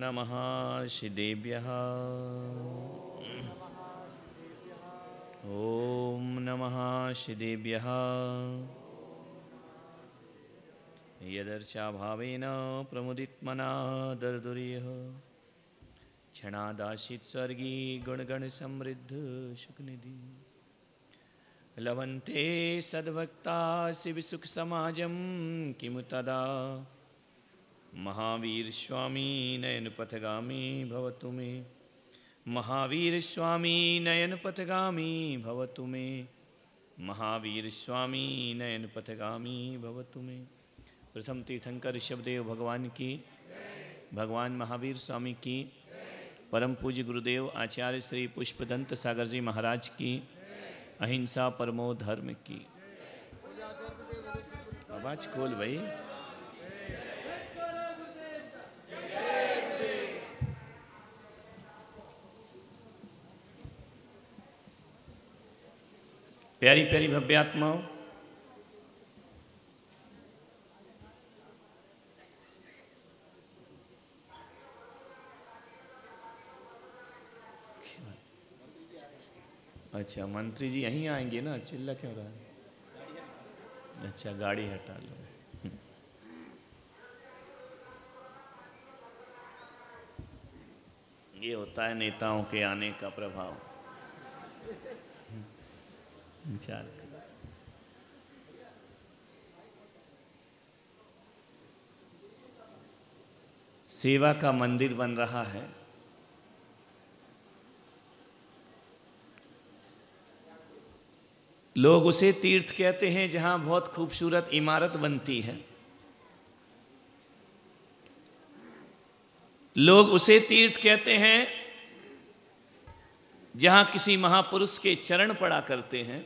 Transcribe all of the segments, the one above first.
नमः श्रीदेव्य ओम नमः श्रीदेव्य श्रीदेव्यः यदर्चाभावेन प्रमुदित्मना दर्दुरी क्षणादाशित् स्वर्गी गुणगण समृद्ध गुणगणसमृद्धसुखनिधि लवंते सद्भक्ता शिव शिवसुखसमाजं किमु तदा महावीर स्वामी नयन पथगामी भवतु मे महावीर स्वामी नयन पथगामी भवतु मे महावीर स्वामी नयन पथगामी भवतु मे प्रथम तीर्थंकर ऋषभदेव भगवान की भगवान महावीर स्वामी की परम पूज्य गुरुदेव आचार्य श्री पुष्पदंत सागर जी महाराज की अहिंसा परमो धर्म की आवाज खोल भाई प्यारी प्यारी भव्य आत्माओं अच्छा मंत्री जी यहीं आएंगे ना चिल्ला क्यों रहा है अच्छा गाड़ी हटा लो ये होता है नेताओं के आने का प्रभाव विचार कर सेवा का मंदिर बन रहा है लोग उसे तीर्थ कहते हैं जहां बहुत खूबसूरत इमारत बनती है लोग उसे तीर्थ कहते हैं जहां किसी महापुरुष के चरण पड़ा करते हैं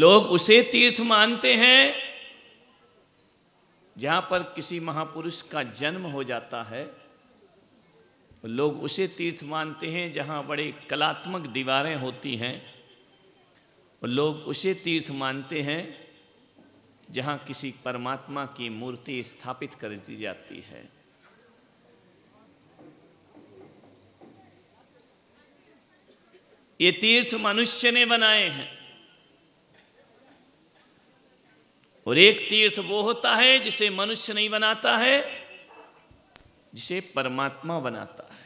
लोग उसे तीर्थ मानते हैं जहां पर किसी महापुरुष का जन्म हो जाता है लोग उसे तीर्थ मानते हैं जहां बड़े कलात्मक दीवारें होती हैं और लोग उसे तीर्थ मानते हैं जहां किसी परमात्मा की मूर्ति स्थापित कर दी जाती है ये तीर्थ मनुष्य ने बनाए हैं और एक तीर्थ वो होता है जिसे मनुष्य नहीं बनाता है जिसे परमात्मा बनाता है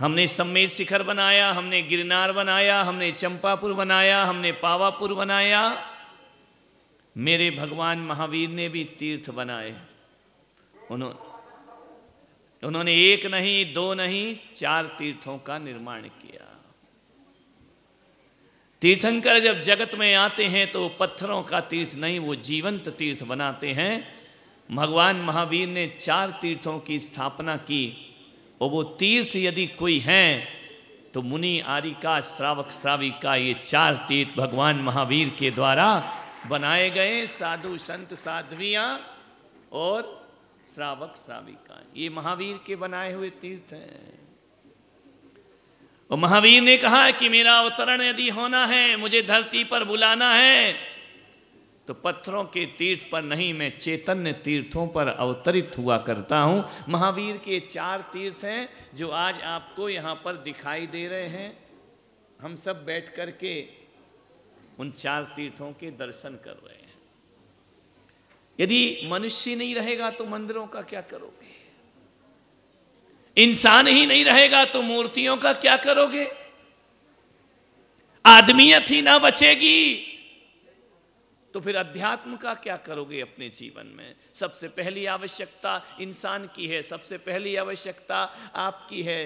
हमने सम्मेद शिखर बनाया हमने गिरनार बनाया हमने चंपापुर बनाया हमने पावापुर बनाया मेरे भगवान महावीर ने भी तीर्थ बनाए उन्होंने उन्होंने एक नहीं दो नहीं चार तीर्थों का निर्माण किया तीर्थंकर जब जगत में आते हैं तो पत्थरों का तीर्थ नहीं वो जीवंत तीर्थ बनाते हैं भगवान महावीर ने चार तीर्थों की स्थापना की और वो तीर्थ यदि कोई हैं तो मुनि आरिका श्रावक श्राविका ये चार तीर्थ भगवान महावीर के द्वारा बनाए गए साधु संत साध्वियाँ और श्रावक श्राविका ये महावीर के बनाए हुए तीर्थ हैं और महावीर ने कहा कि मेरा अवतरण यदि होना है मुझे धरती पर बुलाना है तो पत्थरों के तीर्थ पर नहीं मैं चैतन्य तीर्थों पर अवतरित हुआ करता हूँ महावीर के चार तीर्थ हैं जो आज आपको यहाँ पर दिखाई दे रहे हैं हम सब बैठ कर के उन चार तीर्थों के दर्शन कर रहे हैं यदि मनुष्य नहीं रहेगा तो मंदिरों का क्या करोगे इंसान ही नहीं रहेगा तो मूर्तियों का क्या करोगे आदमियत ही ना बचेगी तो फिर अध्यात्म का क्या करोगे अपने जीवन में सबसे पहली आवश्यकता इंसान की है सबसे पहली आवश्यकता आपकी है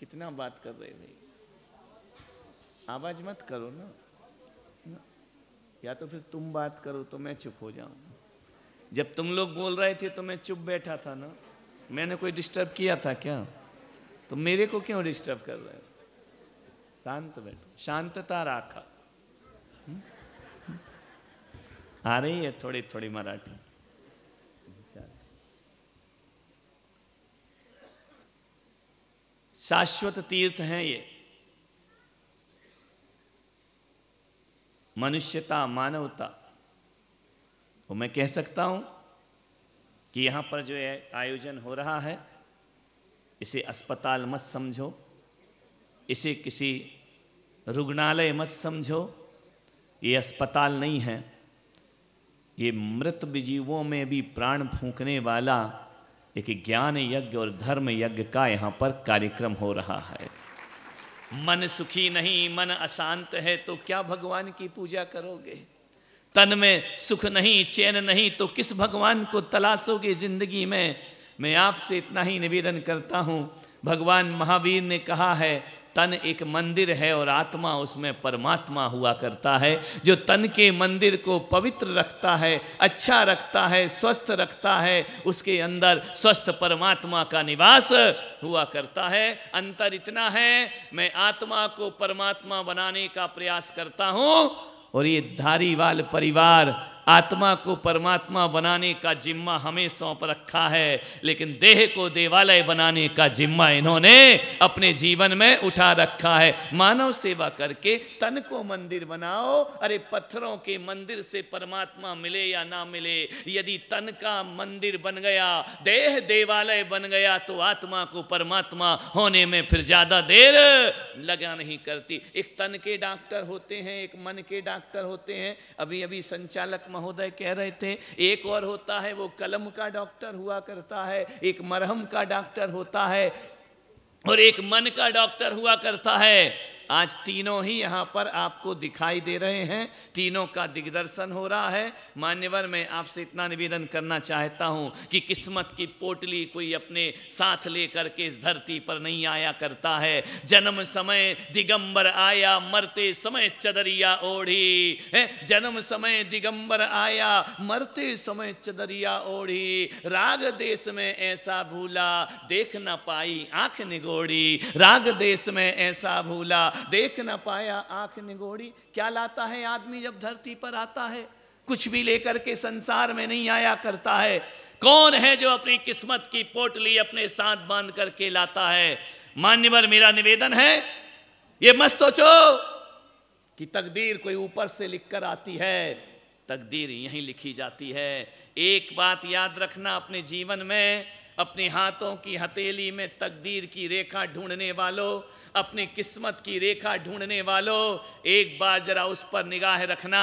कितना बात कर रहे भाई आवाज मत करो ना, ना या तो फिर तुम बात करो तो मैं चुप हो जाऊं जब तुम लोग बोल रहे थे तो मैं चुप बैठा था ना मैंने कोई डिस्टर्ब किया था क्या तो मेरे को क्यों डिस्टर्ब कर रहे हो शांत बैठो शांतता राखा हम्म? हम्म? आ रही है थोड़ी थोड़ी मराठी शाश्वत तीर्थ हैं ये मनुष्यता मानवता तो मैं कह सकता हूं कि यहाँ पर जो है आयोजन हो रहा है इसे अस्पताल मत समझो इसे किसी रुग्णालय मत समझो ये अस्पताल नहीं है ये मृत जीवों में भी प्राण फूंकने वाला एक ज्ञान यज्ञ और धर्म यज्ञ का यहाँ पर कार्यक्रम हो रहा है मन सुखी नहीं मन अशांत है तो क्या भगवान की पूजा करोगे तन में सुख नहीं चैन नहीं तो किस भगवान को तलाशोगे जिंदगी में मैं आपसे इतना ही निवेदन करता हूँ भगवान महावीर ने कहा है तन एक मंदिर है और आत्मा उसमें परमात्मा हुआ करता है जो तन के मंदिर को पवित्र रखता है अच्छा रखता है स्वस्थ रखता है उसके अंदर स्वस्थ परमात्मा का निवास हुआ करता है अंतर इतना है मैं आत्मा को परमात्मा बनाने का प्रयास करता हूँ और ये धारीवाल परिवार आत्मा को परमात्मा बनाने का जिम्मा हमें सौंप रखा है लेकिन देह को देवालय बनाने का जिम्मा इन्होंने अपने जीवन में उठा रखा है मानव सेवा करके तन को मंदिर बनाओ अरे पत्थरों के मंदिर से परमात्मा मिले या ना मिले यदि तन का मंदिर बन गया देह देवालय बन गया तो आत्मा को परमात्मा होने में फिर ज़्यादा देर लगा नहीं करती एक तन के डॉक्टर होते हैं एक मन के डॉक्टर होते हैं अभी अभी संचालक महोदय कह रहे थे एक और होता है वो कलम का डॉक्टर हुआ करता है एक मरहम का डॉक्टर होता है और एक मन का डॉक्टर हुआ करता है आज तीनों ही यहाँ पर आपको दिखाई दे रहे हैं तीनों का दिग्दर्शन हो रहा है मान्यवर मैं आपसे इतना निवेदन करना चाहता हूँ कि किस्मत की पोटली कोई अपने साथ लेकर के इस धरती पर नहीं आया करता है जन्म समय दिगंबर आया मरते समय चदरिया ओढ़ी जन्म समय दिगंबर आया मरते समय चदरिया ओढ़ी राग देश में ऐसा भूला देख ना पाई आंख निगोड़ी राग देश में ऐसा भूला देख न पाया आंख निगोड़ी क्या लाता है आदमी जब धरती पर आता है कुछ भी लेकर के संसार में नहीं आया करता है कौन है जो अपनी किस्मत की पोटली अपने साथ बांध करके लाता है मान्यवर मेरा निवेदन है ये मत सोचो कि तकदीर कोई ऊपर से लिखकर आती है तकदीर यहीं लिखी जाती है एक बात याद रखना अपने जीवन में अपने हाथों की हथेली में तकदीर की रेखा ढूंढने वालों अपने किस्मत की रेखा ढूंढने वालों एक बार जरा उस पर निगाह रखना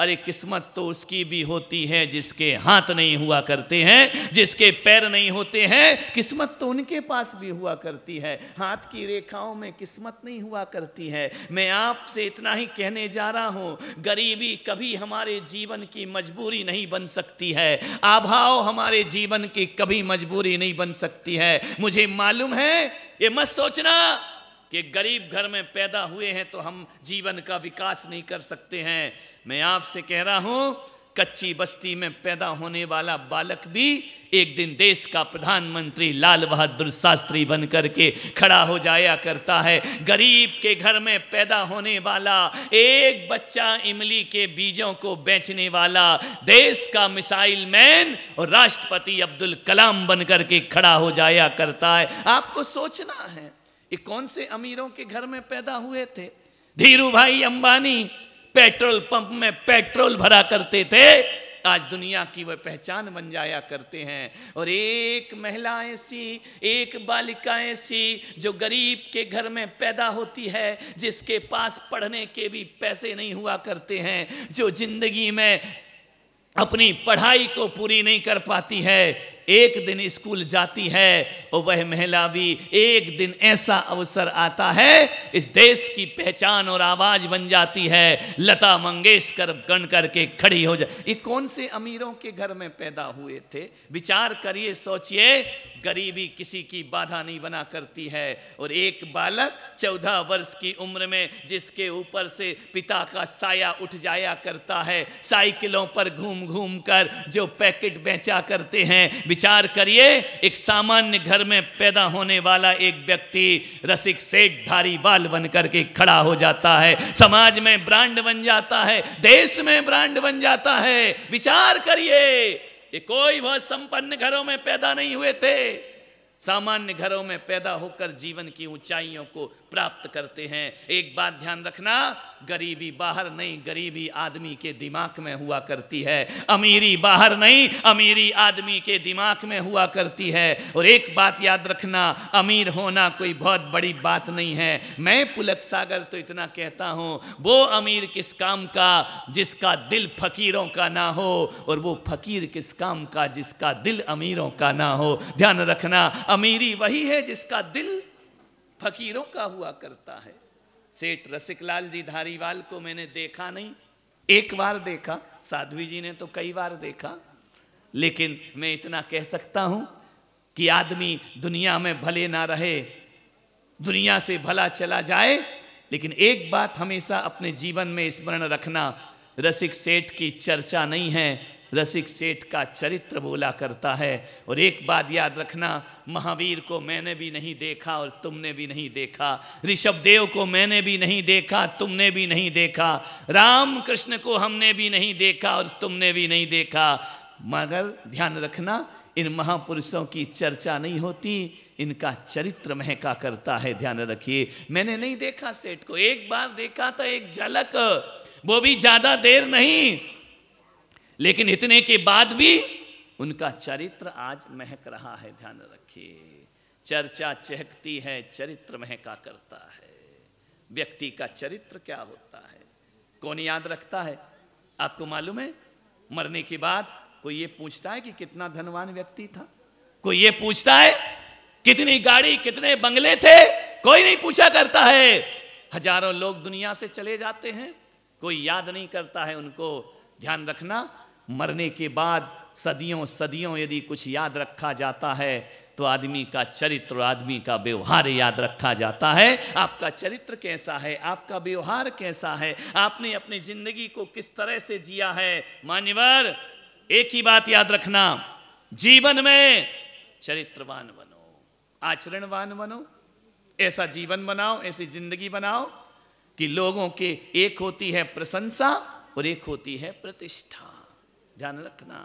अरे किस्मत तो उसकी भी होती है जिसके हाथ नहीं हुआ करते हैं जिसके पैर नहीं होते हैं किस्मत तो उनके पास भी हुआ करती है हाथ की रेखाओं में किस्मत नहीं हुआ करती है मैं आपसे इतना ही कहने जा रहा हूँ गरीबी कभी हमारे जीवन की मजबूरी नहीं बन सकती है अभाव हमारे जीवन की कभी मजबूरी नहीं बन सकती है मुझे मालूम है ये मत सोचना कि गरीब घर में पैदा हुए हैं तो हम जीवन का विकास नहीं कर सकते हैं मैं आपसे कह रहा हूं कच्ची बस्ती में पैदा होने वाला बालक भी एक दिन देश का प्रधानमंत्री लाल बहादुर शास्त्री बन करके खड़ा हो जाया करता है गरीब के घर में पैदा होने वाला एक बच्चा इमली के बीजों को बेचने वाला देश का मिसाइल मैन और राष्ट्रपति अब्दुल कलाम बन करके खड़ा हो जाया करता है आपको सोचना है ये कौन से अमीरों के घर में पैदा हुए थे Dhirubhai Ambani petrol pump में पेट्रोल भरा करते थे आज दुनिया की वह पहचान बन जाया करते हैं और एक महिला ऐसी एक बालिका ऐसी जो गरीब के घर में पैदा होती है जिसके पास पढ़ने के भी पैसे नहीं हुआ करते हैं जो जिंदगी में अपनी पढ़ाई को पूरी नहीं कर पाती है एक दिन स्कूल जाती है और वह महिला भी एक दिन ऐसा अवसर आता है इस देश की पहचान और आवाज़ बन जाती है लता मंगेशकर गण करके खड़ी हो जाए ये कौन से अमीरों के घर में पैदा हुए थे विचार करिए सोचिए गरीबी किसी की बाधा नहीं बना करती है और एक बालक चौदह वर्ष की उम्र में जिसके ऊपर से पिता का साया उठ जाया करता है साइकिलों पर घूम घूम कर जो पैकेट बेचा करते हैं विचार करिए एक सामान्य घर में पैदा होने वाला एक व्यक्ति रसिक सेठ धारी बाल बन करके खड़ा हो जाता है समाज में ब्रांड बन जाता है देश में ब्रांड बन जाता है विचार करिए ये कोई बहुत संपन्न घरों में पैदा नहीं हुए थे सामान्य घरों में पैदा होकर जीवन की ऊंचाइयों को प्राप्त करते हैं एक बात ध्यान रखना गरीबी बाहर नहीं गरीबी आदमी के दिमाग में हुआ करती है अमीरी बाहर नहीं अमीरी आदमी के दिमाग में हुआ करती है और एक बात याद रखना अमीर होना कोई बहुत बड़ी बात नहीं है मैं पुलक सागर तो इतना कहता हूँ वो अमीर किस काम का जिसका दिल फकीरों का ना हो और वो फकीर किस काम का जिसका दिल अमीरों का ना हो ध्यान रखना अमीरी वही है जिसका दिल फकीरों का हुआ करता है सेठ रसिकलाल जी धारीवाल को मैंने देखा नहीं एक बार देखा साध्वी जी ने तो कई बार देखा लेकिन मैं इतना कह सकता हूं कि आदमी दुनिया में भले ना रहे दुनिया से भला चला जाए लेकिन एक बात हमेशा अपने जीवन में स्मरण रखना रसिक सेठ की चर्चा नहीं है रसिक सेठ का चरित्र बोला करता है और एक बात याद रखना महावीर को मैंने भी नहीं देखा और तुमने भी नहीं देखा ऋषभ देव को मैंने भी नहीं देखा तुमने भी नहीं देखा राम कृष्ण को हमने भी नहीं देखा और तुमने भी नहीं देखा मगर ध्यान रखना इन महापुरुषों की चर्चा नहीं होती इनका चरित्र महका करता है ध्यान रखिए मैंने नहीं देखा सेठ को एक बार देखा था एक झलक वो भी ज़्यादा देर नहीं लेकिन इतने के बाद भी उनका चरित्र आज महक रहा है ध्यान रखिए चर्चा चहकती है चरित्र महका करता है व्यक्ति का चरित्र क्या होता है कौन याद रखता है आपको मालूम है मरने के बाद कोई ये पूछता है कि कितना धनवान व्यक्ति था कोई ये पूछता है कितनी गाड़ी कितने बंगले थे कोई नहीं पूछा करता है हजारों लोग दुनिया से चले जाते हैं कोई याद नहीं करता है उनको ध्यान रखना मरने के बाद सदियों सदियों यदि कुछ याद रखा जाता है तो आदमी का चरित्र आदमी का व्यवहार याद रखा जाता है आपका चरित्र कैसा है आपका व्यवहार कैसा है आपने अपनी जिंदगी को किस तरह से जिया है मान्यवर एक ही बात याद रखना जीवन में चरित्रवान बनो आचरणवान बनो ऐसा जीवन बनाओ ऐसी जिंदगी बनाओ कि लोगों के एक होती है प्रशंसा और एक होती है प्रतिष्ठा ध्यान रखना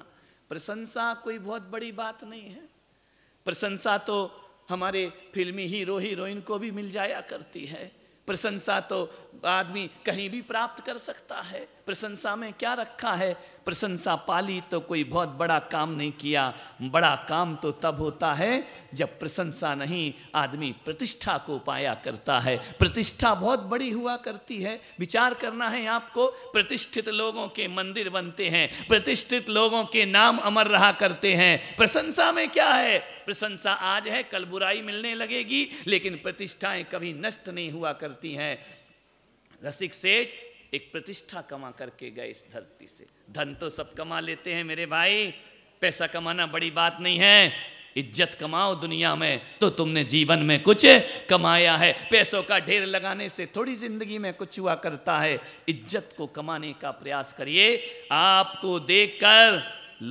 प्रशंसा कोई बहुत बड़ी बात नहीं है प्रशंसा तो हमारे फिल्मी हीरो हीरोइन को भी मिल जाया करती है प्रशंसा तो आदमी कहीं भी प्राप्त कर सकता है प्रशंसा में क्या रखा है प्रशंसा पाली तो कोई बहुत बड़ा काम नहीं किया बड़ा काम तो तब होता है जब प्रशंसा नहीं आदमी प्रतिष्ठा को पाया करता है प्रतिष्ठा बहुत बड़ी हुआ करती है विचार करना है आपको प्रतिष्ठित लोगों के मंदिर बनते हैं प्रतिष्ठित लोगों के नाम अमर रहा करते हैं प्रशंसा में क्या है प्रशंसा आज है कल बुराई मिलने लगेगी लेकिन प्रतिष्ठाएं कभी नष्ट नहीं हुआ करती हैं रसिक सेठ एक प्रतिष्ठा कमा करके गए इस धरती से धन तो सब कमा लेते हैं मेरे भाई पैसा कमाना बड़ी बात नहीं है इज्जत कमाओ दुनिया में तो तुमने जीवन में कुछ कमाया है पैसों का ढेर लगाने से थोड़ी जिंदगी में कुछ हुआ करता है इज्जत को कमाने का प्रयास करिए आपको देखकर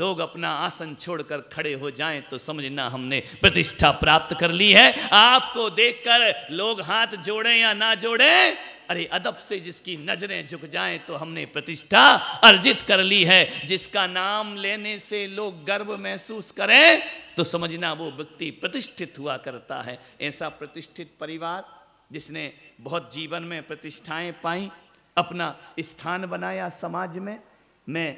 लोग अपना आसन छोड़कर खड़े हो जाएं तो समझना हमने प्रतिष्ठा प्राप्त कर ली है आपको देखकर लोग हाथ जोड़ें या ना जोड़ें अरे अदब से जिसकी नज़रें झुक जाएं तो हमने प्रतिष्ठा अर्जित कर ली है जिसका नाम लेने से लोग गर्व महसूस करें तो समझना वो व्यक्ति प्रतिष्ठित हुआ करता है ऐसा प्रतिष्ठित परिवार जिसने बहुत जीवन में प्रतिष्ठाएं पाई अपना स्थान बनाया समाज में मैं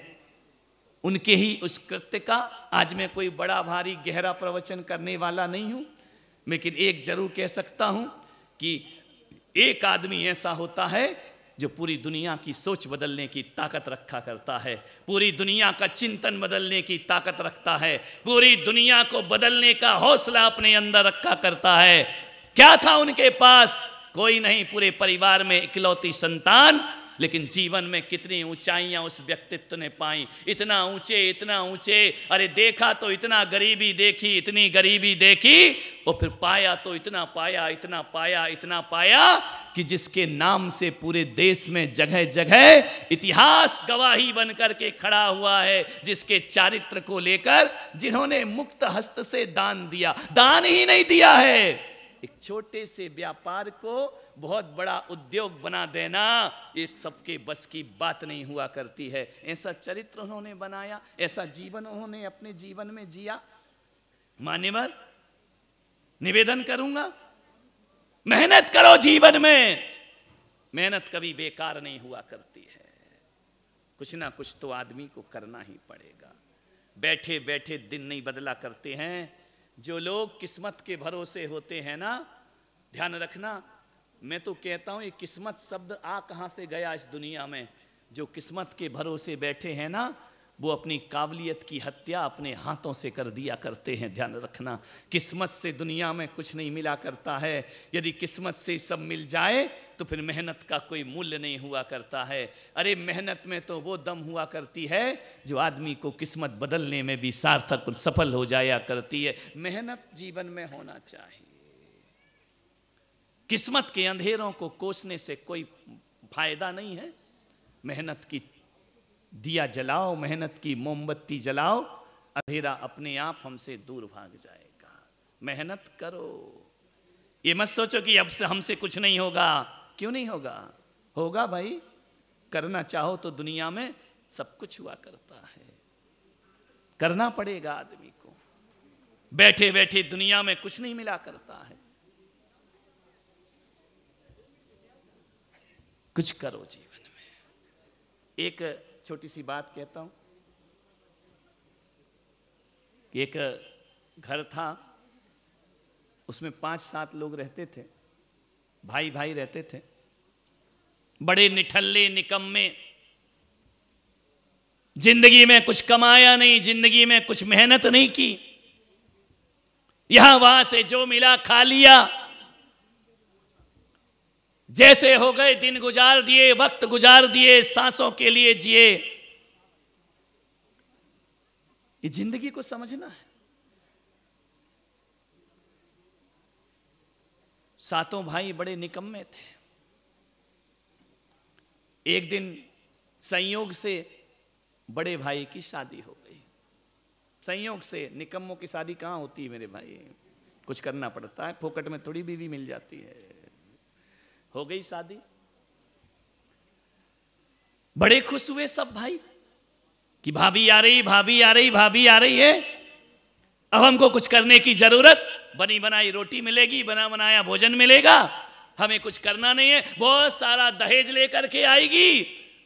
उनके ही उस कृत्य का आज मैं कोई बड़ा भारी गहरा प्रवचन करने वाला नहीं हूं लेकिन एक जरूर कह सकता हूं कि एक आदमी ऐसा होता है जो पूरी दुनिया की सोच बदलने की ताकत रखा करता है पूरी दुनिया का चिंतन बदलने की ताकत रखता है पूरी दुनिया को बदलने का हौसला अपने अंदर रखा करता है क्या था उनके पास कोई नहीं पूरे परिवार में इकलौती संतान लेकिन जीवन में कितनी ऊंचाइयां उस व्यक्तित्व ने पाई इतना ऊंचे इतना ऊंचे अरे देखा तो इतना गरीबी देखी इतनी गरीबी देखी और फिर पाया तो इतना पाया इतना पाया इतना पाया कि जिसके नाम से पूरे देश में जगह जगह इतिहास गवाही बनकर के खड़ा हुआ है जिसके चारित्र को लेकर जिन्होंने मुक्त हस्त से दान दिया दान ही नहीं दिया है एक छोटे से व्यापार को बहुत बड़ा उद्योग बना देना एक सबके बस की बात नहीं हुआ करती है ऐसा चरित्र उन्होंने बनाया ऐसा जीवन उन्होंने अपने जीवन में जिया मान्यवर निवेदन करूंगा मेहनत करो जीवन में मेहनत कभी बेकार नहीं हुआ करती है कुछ ना कुछ तो आदमी को करना ही पड़ेगा बैठे बैठे दिन नहीं बदला करते हैं जो लोग किस्मत के भरोसे होते हैं ना ध्यान रखना मैं तो कहता हूँ ये किस्मत शब्द आ कहाँ से गया इस दुनिया में जो किस्मत के भरोसे बैठे हैं ना वो अपनी काबिलियत की हत्या अपने हाथों से कर दिया करते हैं ध्यान रखना किस्मत से दुनिया में कुछ नहीं मिला करता है यदि किस्मत से सब मिल जाए तो फिर मेहनत का कोई मूल्य नहीं हुआ करता है अरे मेहनत में तो वो दम हुआ करती है जो आदमी को किस्मत बदलने में भी सार्थक और सफल हो जाया करती है मेहनत जीवन में होना चाहिए किस्मत के अंधेरों को कोसने से कोई फायदा नहीं है मेहनत की दिया जलाओ मेहनत की मोमबत्ती जलाओ अंधेरा अपने आप हमसे दूर भाग जाएगा मेहनत करो ये मत सोचो कि अब से हमसे कुछ नहीं होगा क्यों नहीं होगा होगा भाई करना चाहो तो दुनिया में सब कुछ हुआ करता है करना पड़ेगा आदमी को बैठे बैठे दुनिया में कुछ नहीं मिला करता है कुछ करो जीवन में एक छोटी सी बात कहता हूँ एक घर था उसमें पांच सात लोग रहते थे भाई भाई रहते थे बड़े निठल्ले निकम्मे जिंदगी में कुछ कमाया नहीं जिंदगी में कुछ मेहनत नहीं की यहां वहां से जो मिला खा लिया जैसे हो गए दिन गुजार दिए वक्त गुजार दिए सांसों के लिए जिए ये जिंदगी को समझना है सातों भाई बड़े निकम्मे थे एक दिन संयोग से बड़े भाई की शादी हो गई संयोग से निकम्मों की शादी कहां होती है मेरे भाई कुछ करना पड़ता है फोकट में थोड़ी बीवी मिल जाती है हो गई शादी बड़े खुश हुए सब भाई कि भाभी आ रही भाभी आ रही भाभी आ रही है अब हमको कुछ करने की जरूरत बनी बनाई रोटी मिलेगी बना बनाया भोजन मिलेगा हमें कुछ करना नहीं है बहुत सारा दहेज लेकर के आएगी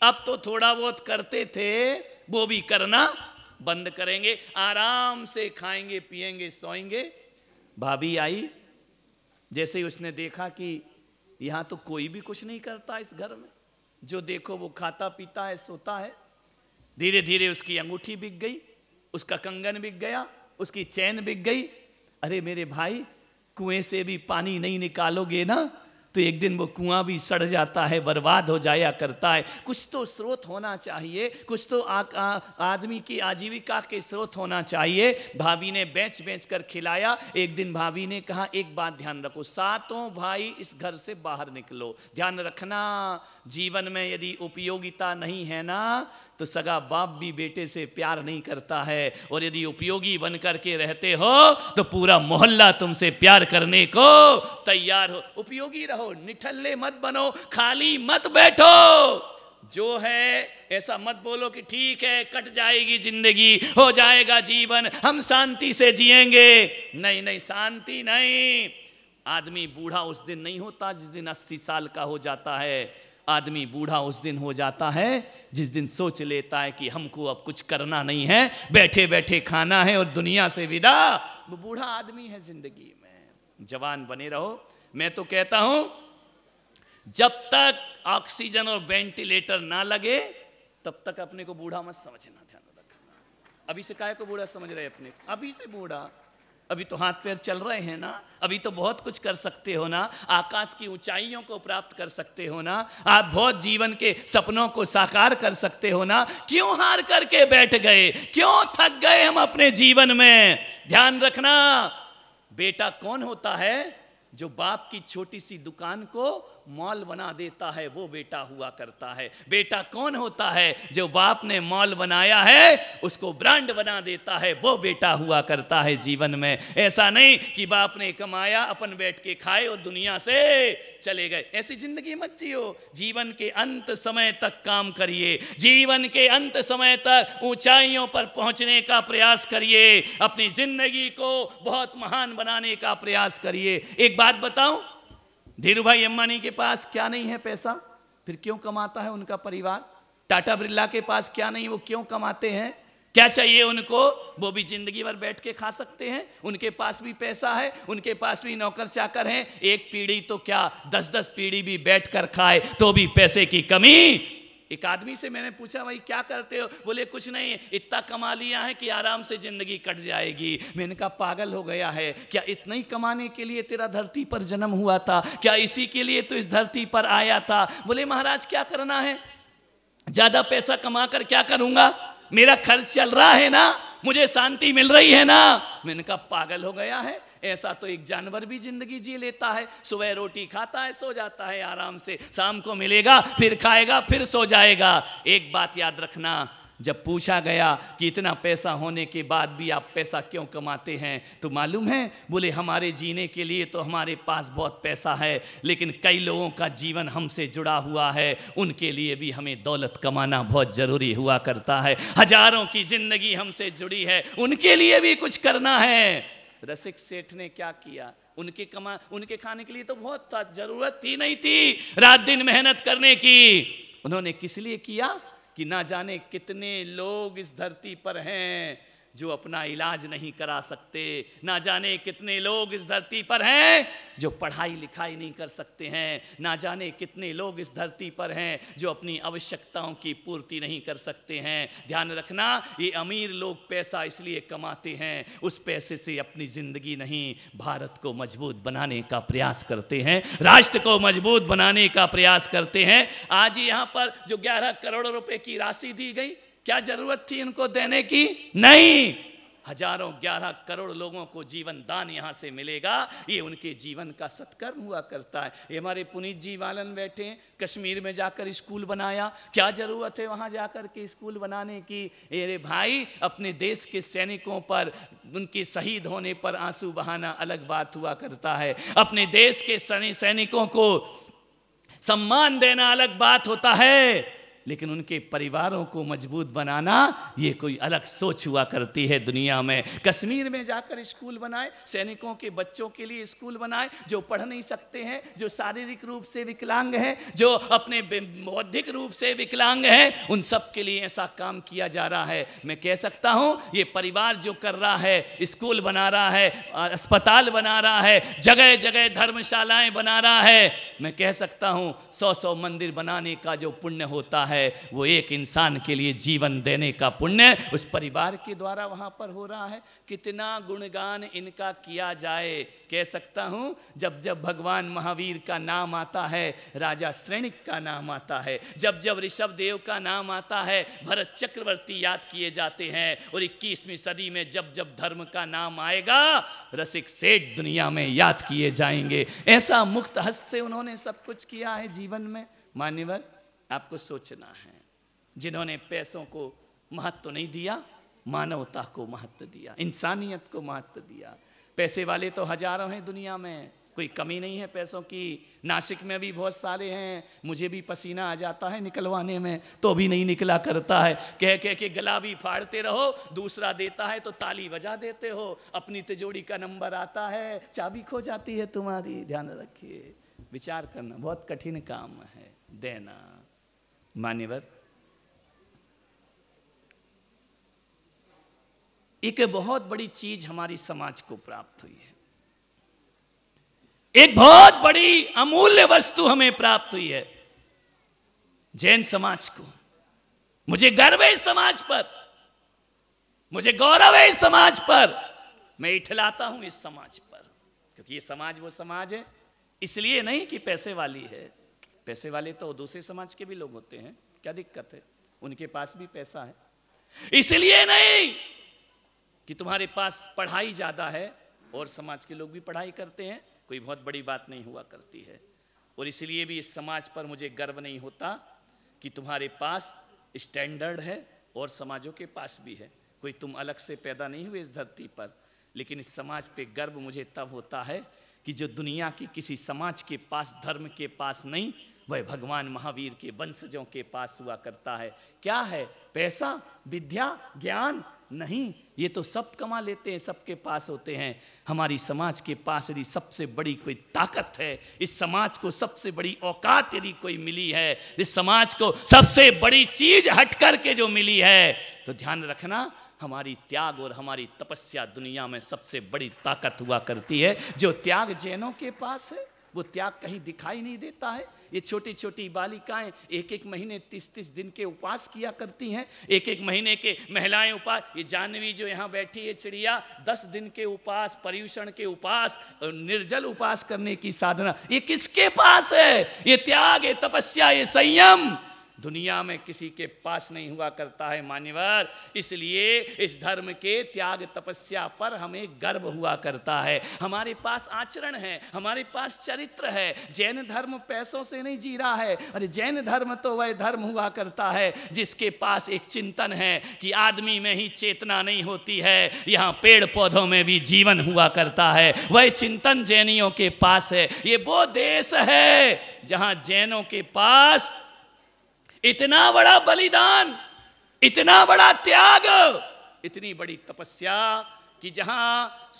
अब तो थोड़ा बहुत करते थे वो भी करना बंद करेंगे आराम से खाएंगे पिएंगे सोएंगे भाभी आई जैसे ही उसने देखा कि यहाँ तो कोई भी कुछ नहीं करता इस घर में जो देखो वो खाता पीता है सोता है धीरे धीरे उसकी अंगूठी बिक गई उसका कंगन बिक गया उसकी चैन बिक गई अरे मेरे भाई कुएं से भी पानी नहीं निकालोगे ना तो एक दिन वो कुआं भी सड़ जाता है बर्बाद हो जाया करता है कुछ तो स्रोत होना चाहिए कुछ तो आदमी की आजीविका के स्रोत होना चाहिए भाभी ने बेच बेच कर खिलाया एक दिन भाभी ने कहा एक बात ध्यान रखो सातों भाई इस घर से बाहर निकलो ध्यान रखना जीवन में यदि उपयोगिता नहीं है ना तो सगा बाप भी बेटे से प्यार नहीं करता है और यदि उपयोगी बन करके रहते हो तो पूरा मोहल्ला तुमसे प्यार करने को तैयार हो उपयोगी रहो निठल्ले मत बनो खाली मत बैठो जो है ऐसा मत बोलो कि ठीक है कट जाएगी जिंदगी हो जाएगा जीवन हम शांति से जिएंगे नहीं नहीं शांति नहीं आदमी बूढ़ा उस दिन नहीं होता जिस दिन अस्सी साल का हो जाता है आदमी बूढ़ा उस दिन हो जाता है जिस दिन सोच लेता है कि हमको अब कुछ करना नहीं है बैठे बैठे खाना है और दुनिया से विदा वो बूढ़ा आदमी है जिंदगी में जवान बने रहो मैं तो कहता हूं जब तक ऑक्सीजन और वेंटिलेटर ना लगे तब तक अपने को बूढ़ा मत समझना ध्यान रखना अभी से काय को बूढ़ा समझ रहे अपने अभी से बूढ़ा अभी तो हाथ पैर चल रहे हैं ना अभी तो बहुत कुछ कर सकते हो ना आकाश की ऊंचाइयों को प्राप्त कर सकते हो ना आप बहुत जीवन के सपनों को साकार कर सकते हो ना क्यों हार करके बैठ गए क्यों थक गए हम अपने जीवन में ध्यान रखना बेटा कौन होता है जो बाप की छोटी सी दुकान को मॉल बना देता है वो बेटा हुआ करता है बेटा कौन होता है जो बाप ने मॉल बनाया है उसको ब्रांड बना देता है वो बेटा हुआ करता है जीवन में ऐसा नहीं कि बाप ने कमाया अपन बैठ के खाए और दुनिया से चले गए ऐसी जिंदगी मत जियो जीवन के अंत समय तक काम करिए जीवन के अंत समय तक ऊंचाइयों पर पहुंचने का प्रयास करिए अपनी जिंदगी को बहुत महान बनाने का प्रयास करिए एक बात बताऊं धीरू भाई अम्बानी के पास क्या नहीं है पैसा फिर क्यों कमाता है उनका परिवार टाटा बिरला के पास क्या नहीं वो क्यों कमाते हैं क्या चाहिए उनको वो भी जिंदगी भर बैठ के खा सकते हैं उनके पास भी पैसा है उनके पास भी नौकर चाकर हैं एक पीढ़ी तो क्या दस दस पीढ़ी भी बैठ कर खाए तो भी पैसे की कमी एक आदमी से मैंने पूछा भाई क्या करते हो बोले कुछ नहीं इतना कमा लिया है कि आराम से ज़िंदगी कट जाएगी मैंने कहा पागल हो गया है क्या इतना ही कमाने के लिए तेरा धरती पर जन्म हुआ था क्या इसी के लिए तो इस धरती पर आया था बोले महाराज क्या करना है ज़्यादा पैसा कमा कर क्या करूंगा मेरा खर्च चल रहा है ना मुझे शांति मिल रही है ना मैंने कहा पागल हो गया है ऐसा तो एक जानवर भी जिंदगी जी लेता है सुबह रोटी खाता है सो जाता है आराम से शाम को मिलेगा फिर खाएगा फिर सो जाएगा एक बात याद रखना जब पूछा गया कि इतना पैसा होने के बाद भी आप पैसा क्यों कमाते हैं तो मालूम है बोले हमारे जीने के लिए तो हमारे पास बहुत पैसा है लेकिन कई लोगों का जीवन हमसे जुड़ा हुआ है उनके लिए भी हमें दौलत कमाना बहुत ज़रूरी हुआ करता है हजारों की ज़िंदगी हमसे जुड़ी है उनके लिए भी कुछ करना है रसिक सेठ ने क्या किया उनके कमा उनके खाने के लिए तो बहुत था जरूरत ही नहीं थी रात दिन मेहनत करने की उन्होंने किस लिए किया कि ना जाने कितने लोग इस धरती पर हैं जो अपना इलाज नहीं करा सकते ना जाने कितने लोग इस धरती पर हैं जो पढ़ाई लिखाई नहीं कर सकते हैं ना जाने कितने लोग इस धरती पर हैं जो अपनी आवश्यकताओं की पूर्ति नहीं कर सकते हैं ध्यान रखना ये अमीर लोग पैसा इसलिए कमाते हैं उस पैसे से अपनी ज़िंदगी नहीं भारत को मजबूत बनाने का प्रयास करते हैं राष्ट्र को मजबूत बनाने का प्रयास करते हैं आज यहाँ पर जो ग्यारह करोड़ रुपये की राशि दी गई क्या जरूरत थी इनको देने की नहीं हजारों ग्यारह करोड़ लोगों को जीवन दान यहाँ से मिलेगा ये उनके जीवन का सत्कर्म हुआ करता है ये हमारे पुनीत जी वालन बैठे कश्मीर में जाकर स्कूल बनाया क्या ज़रूरत है वहाँ जाकर के स्कूल बनाने की अरे भाई अपने देश के सैनिकों पर उनके शहीद होने पर आंसू बहाना अलग बात हुआ करता है अपने देश के सैनिकों को सम्मान देना अलग बात होता है लेकिन उनके परिवारों को मजबूत बनाना ये कोई अलग सोच हुआ करती है दुनिया में कश्मीर में जाकर स्कूल बनाए सैनिकों के बच्चों के लिए स्कूल बनाए जो पढ़ नहीं सकते हैं जो शारीरिक रूप से विकलांग हैं जो अपने बौद्धिक रूप से विकलांग हैं उन सब के लिए ऐसा काम किया जा रहा है मैं कह सकता हूँ ये परिवार जो कर रहा है स्कूल बना रहा है अस्पताल बना रहा है जगह जगह धर्मशालाएं बना रहा है मैं कह सकता हूँ सौ सौ मंदिर बनाने का जो पुण्य होता है है वो एक इंसान के लिए जीवन देने का पुण्य उस परिवार के द्वारा वहां पर हो रहा है कितना गुणगान इनका किया जाए कह सकता हूं जब जब भगवान महावीर का नाम आता है राजा श्रेणिक का नाम आता है जब जब ऋषभ देव का नाम आता है भरत चक्रवर्ती याद किए जाते हैं और इक्कीसवीं सदी में जब जब धर्म का नाम आएगा रसिक सेठ दुनिया में याद किए जाएंगे ऐसा मुक्त हस्त से उन्होंने सब कुछ किया है जीवन में मान्यवर आपको सोचना है जिन्होंने पैसों को महत्व नहीं दिया मानवता को महत्व दिया इंसानियत को महत्व दिया पैसे वाले तो हजारों हैं दुनिया में कोई कमी नहीं है पैसों की नासिक में भी बहुत सारे हैं मुझे भी पसीना आ जाता है निकलवाने में तो भी नहीं निकला करता है कह कह के गला भी फाड़ते रहो दूसरा देता है तो ताली बजा देते हो अपनी तिजोड़ी का नंबर आता है चाबी खो जाती है तुम्हारी ध्यान रखिए विचार करना बहुत कठिन काम है देना मान्यवर एक बहुत बड़ी चीज हमारी समाज को प्राप्त हुई है एक बहुत बड़ी अमूल्य वस्तु हमें प्राप्त हुई है जैन समाज को मुझे गर्व है समाज पर मुझे गौरव है इस समाज पर मैं इठलाता हूं इस समाज पर क्योंकि ये समाज वो समाज है इसलिए नहीं कि पैसे वाली है पैसे वाले तो दूसरे समाज के भी लोग होते हैं क्या दिक्कत है उनके पास भी पैसा है इसलिए नहीं कि तुम्हारे पास पढ़ाई ज़्यादा है और समाज के लोग भी पढ़ाई करते हैं कोई बहुत बड़ी बात नहीं हुआ करती है और इसलिए भी इस समाज पर मुझे गर्व नहीं होता कि तुम्हारे पास स्टैंडर्ड है और समाजों के पास भी है कोई तुम अलग से पैदा नहीं हुए इस धरती पर लेकिन इस समाज पे गर्व मुझे तब होता है कि जो दुनिया के किसी समाज के पास धर्म के पास नहीं वह भगवान महावीर के वंशजों के पास हुआ करता है क्या है पैसा विद्या ज्ञान नहीं ये तो सब कमा लेते हैं सबके पास होते हैं हमारी समाज के पास यदि सबसे बड़ी कोई ताकत है इस समाज को सबसे बड़ी औकात यदि कोई मिली है इस समाज को सबसे बड़ी चीज हट कर के जो मिली है तो ध्यान रखना हमारी त्याग और हमारी तपस्या दुनिया में सबसे बड़ी ताकत हुआ करती है जो त्याग जैनों के पास है वो त्याग कहीं दिखाई नहीं देता है ये छोटी छोटी बालिकाएं एक एक महीने तीस तीस दिन के उपवास किया करती हैं एक एक महीने के महिलाएं उपास ये जानवी जो यहाँ बैठी है चिड़िया दस दिन के उपास पर्यूषण के उपास निर्जल उपास करने की साधना ये किसके पास है ये त्याग ये तपस्या ये संयम दुनिया में किसी के पास नहीं हुआ करता है मान्यवर इसलिए इस धर्म के त्याग तपस्या पर हमें गर्व हुआ करता है हमारे पास आचरण है हमारे पास चरित्र है जैन धर्म पैसों से नहीं जी रहा है अरे जैन धर्म तो वह धर्म हुआ करता है जिसके पास एक चिंतन है कि आदमी में ही चेतना नहीं होती है यहाँ पेड़ पौधों में भी जीवन हुआ करता है वह चिंतन जैनियों के पास है ये वो देश है जहाँ जैनों के पास इतना बड़ा बलिदान इतना बड़ा त्याग इतनी बड़ी तपस्या कि जहां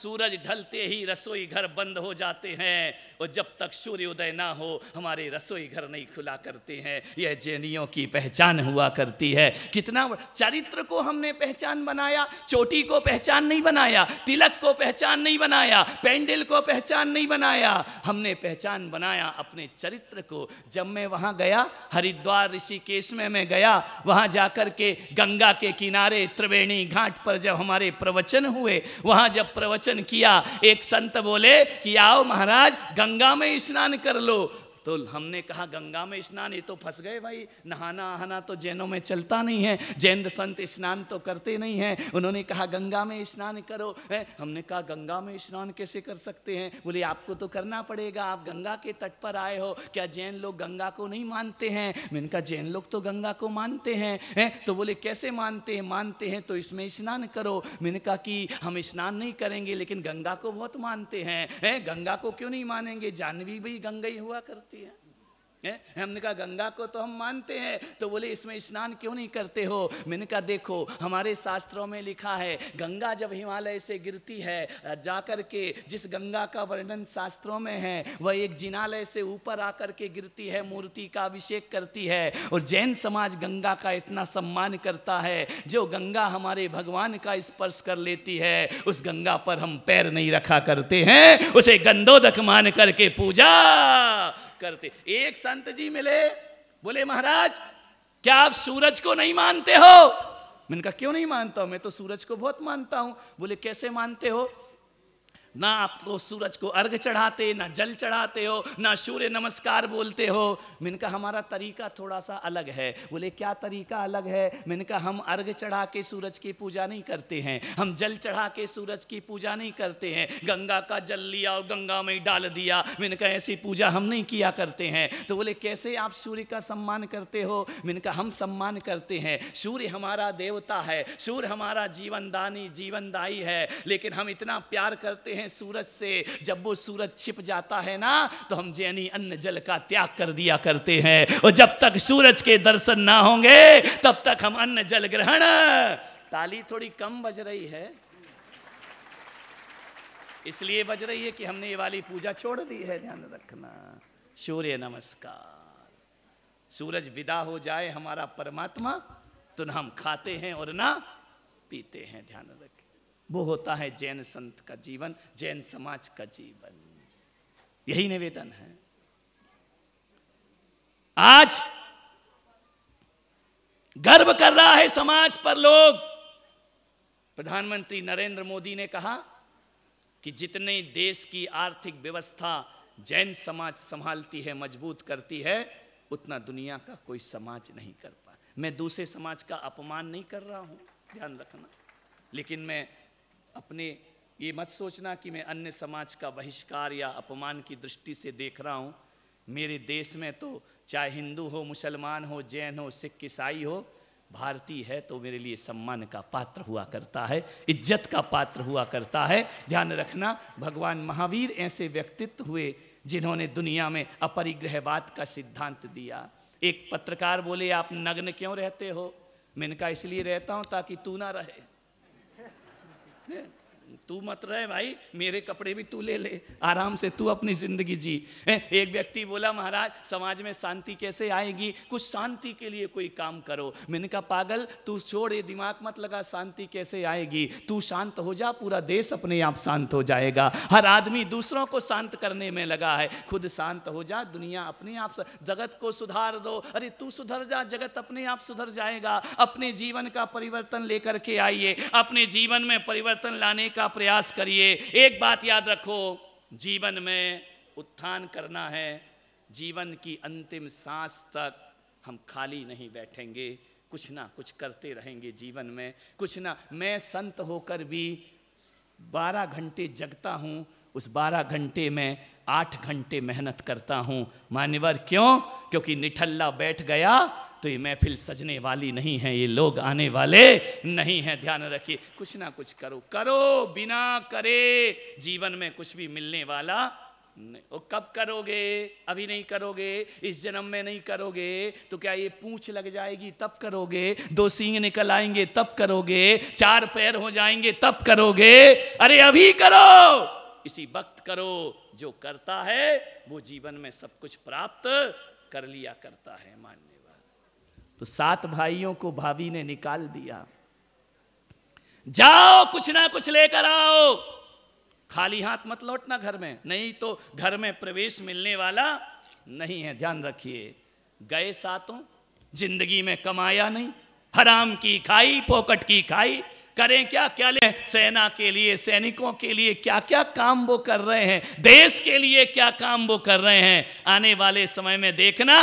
सूरज ढलते ही रसोई घर बंद हो जाते हैं और जब तक सूर्योदय ना हो हमारे रसोई घर नहीं खुला करते हैं यह जैनियों की पहचान हुआ करती है कितना चरित्र को हमने पहचान बनाया चोटी को पहचान नहीं बनाया तिलक को पहचान नहीं बनाया पेंडल को पहचान नहीं बनाया हमने पहचान बनाया अपने चरित्र को जब मैं वहाँ गया हरिद्वार ऋषिकेश में मैं गया वहाँ जाकर के गंगा के किनारे त्रिवेणी घाट पर जब हमारे प्रवचन हुए वहाँ जब प्रवचन प्रवचन किया एक संत बोले कि आओ महाराज गंगा में स्नान कर लो तो हमने कहा गंगा में स्नान ये तो फंस गए भाई नहाना आहाना तो जैनों में चलता नहीं है जैन संत स्नान तो करते नहीं हैं उन्होंने कहा गंगा में स्नान करो है? हमने कहा गंगा में स्नान कैसे कर सकते हैं बोले आपको तो करना पड़ेगा आप गंगा के तट पर आए हो क्या जैन लोग गंगा को नहीं मानते हैं मैंने कहा जैन लोग तो गंगा को मानते हैं है? तो बोले कैसे मानते हैं मानते हैं तो इसमें स्नान करो मैंने कहा कि हम स्नान नहीं करेंगे लेकिन गंगा को बहुत मानते हैं है? गंगा को क्यों नहीं मानेंगे जानवी भी गंगा ही हुआ करती सकती है हमने कहा गंगा को तो हम मानते हैं तो बोले इसमें स्नान क्यों नहीं करते हो मैंने कहा देखो हमारे शास्त्रों में लिखा है गंगा जब हिमालय से गिरती है जाकर के जिस गंगा का वर्णन शास्त्रों में है वह एक जिनालय से ऊपर आकर के गिरती है मूर्ति का अभिषेक करती है और जैन समाज गंगा का इतना सम्मान करता है जो गंगा हमारे भगवान का स्पर्श कर लेती है उस गंगा पर हम पैर नहीं रखा करते हैं उसे गंदोदक मान करके पूजा करते एक संत जी मिले बोले महाराज क्या आप सूरज को नहीं मानते हो मैंने कहा क्यों नहीं मानता हूं मैं तो सूरज को बहुत मानता हूं बोले कैसे मानते हो ना आप तो सूरज को अर्घ चढ़ाते ना जल चढ़ाते हो ना सूर्य नमस्कार बोलते हो मैंने कहा हमारा तरीका थोड़ा सा अलग है बोले क्या तरीका अलग है मैंने कहा हम अर्घ चढ़ा के सूरज की पूजा नहीं करते हैं हम जल चढ़ा के सूरज की पूजा नहीं करते हैं गंगा का जल लिया और गंगा में डाल दिया मैंने कहा ऐसी पूजा हम नहीं किया करते हैं तो बोले कैसे आप सूर्य का सम्मान करते हो मैंने कहा हम सम्मान करते हैं सूर्य हमारा देवता है सूर्य हमारा जीवनदानी जीवनदायी है लेकिन हम इतना प्यार करते हैं हैं सूरज से जब वो सूरज छिप जाता है ना तो हम जैनी अन्न जल का त्याग कर दिया करते हैं और जब तक सूरज के दर्शन ना होंगे तब तक हम अन्न जल ग्रहण ताली थोड़ी कम बज रही है इसलिए बज रही है कि हमने ये वाली पूजा छोड़ दी है ध्यान रखना सूर्य नमस्कार सूरज विदा हो जाए हमारा परमात्मा तो ना हम खाते हैं और ना पीते हैं ध्यान रखें वो होता है जैन संत का जीवन जैन समाज का जीवन यही निवेदन है आज गर्व कर रहा है समाज पर लोग प्रधानमंत्री नरेंद्र मोदी ने कहा कि जितने देश की आर्थिक व्यवस्था जैन समाज संभालती है मजबूत करती है उतना दुनिया का कोई समाज नहीं कर पा मैं दूसरे समाज का अपमान नहीं कर रहा हूं ध्यान रखना लेकिन मैं अपने ये मत सोचना कि मैं अन्य समाज का बहिष्कार या अपमान की दृष्टि से देख रहा हूँ मेरे देश में तो चाहे हिंदू हो मुसलमान हो जैन हो सिख ईसाई हो भारतीय है तो मेरे लिए सम्मान का पात्र हुआ करता है इज्जत का पात्र हुआ करता है ध्यान रखना भगवान महावीर ऐसे व्यक्तित्व हुए जिन्होंने दुनिया में अपरिग्रहवाद का सिद्धांत दिया एक पत्रकार बोले आप नग्न क्यों रहते हो मैंने कहा इसलिए रहता हूँ ताकि तू ना रहे Yeah. तू मत रहे भाई मेरे कपड़े भी तू ले ले आराम से तू अपनी ज़िंदगी जी एक व्यक्ति बोला महाराज समाज में शांति कैसे आएगी कुछ शांति के लिए कोई काम करो मैंने कहा पागल तू छोड़ ये दिमाग मत लगा शांति कैसे आएगी तू शांत हो जा पूरा देश अपने आप शांत हो जाएगा हर आदमी दूसरों को शांत करने में लगा है खुद शांत हो जा दुनिया अपने आप जगत को सुधार दो अरे तू सुधर जा जगत अपने आप सुधर जाएगा अपने जीवन का परिवर्तन लेकर के आइए अपने जीवन में परिवर्तन लाने का प्रयास करिए एक बात याद रखो जीवन में उत्थान करना है जीवन की अंतिम सांस तक हम खाली नहीं बैठेंगे कुछ ना कुछ करते रहेंगे जीवन में कुछ ना मैं संत होकर भी बारह घंटे जगता हूँ उस बारह घंटे में आठ घंटे मेहनत करता हूँ मान्यवर क्यों क्योंकि निठल्ला बैठ गया तो ये महफिल सजने वाली नहीं है ये लोग आने वाले नहीं हैं ध्यान रखिए कुछ ना कुछ करो करो बिना करे जीवन में कुछ भी मिलने वाला वो कब करोगे अभी नहीं करोगे इस जन्म में नहीं करोगे तो क्या ये पूछ लग जाएगी तब करोगे दो सींग निकल आएंगे तब करोगे चार पैर हो जाएंगे तब करोगे अरे अभी करो इसी वक्त करो जो करता है वो जीवन में सब कुछ प्राप्त कर लिया करता है मान्य तो सात भाइयों को भाभी ने निकाल दिया जाओ कुछ ना कुछ लेकर आओ खाली हाथ मत लौटना घर में नहीं तो घर में प्रवेश मिलने वाला नहीं है ध्यान रखिए गए सातों जिंदगी में कमाया नहीं हराम की खाई पोकट की खाई करें क्या क्या ले सेना के लिए सैनिकों के लिए क्या क्या काम वो कर रहे हैं देश के लिए क्या काम वो कर रहे हैं आने वाले समय में देखना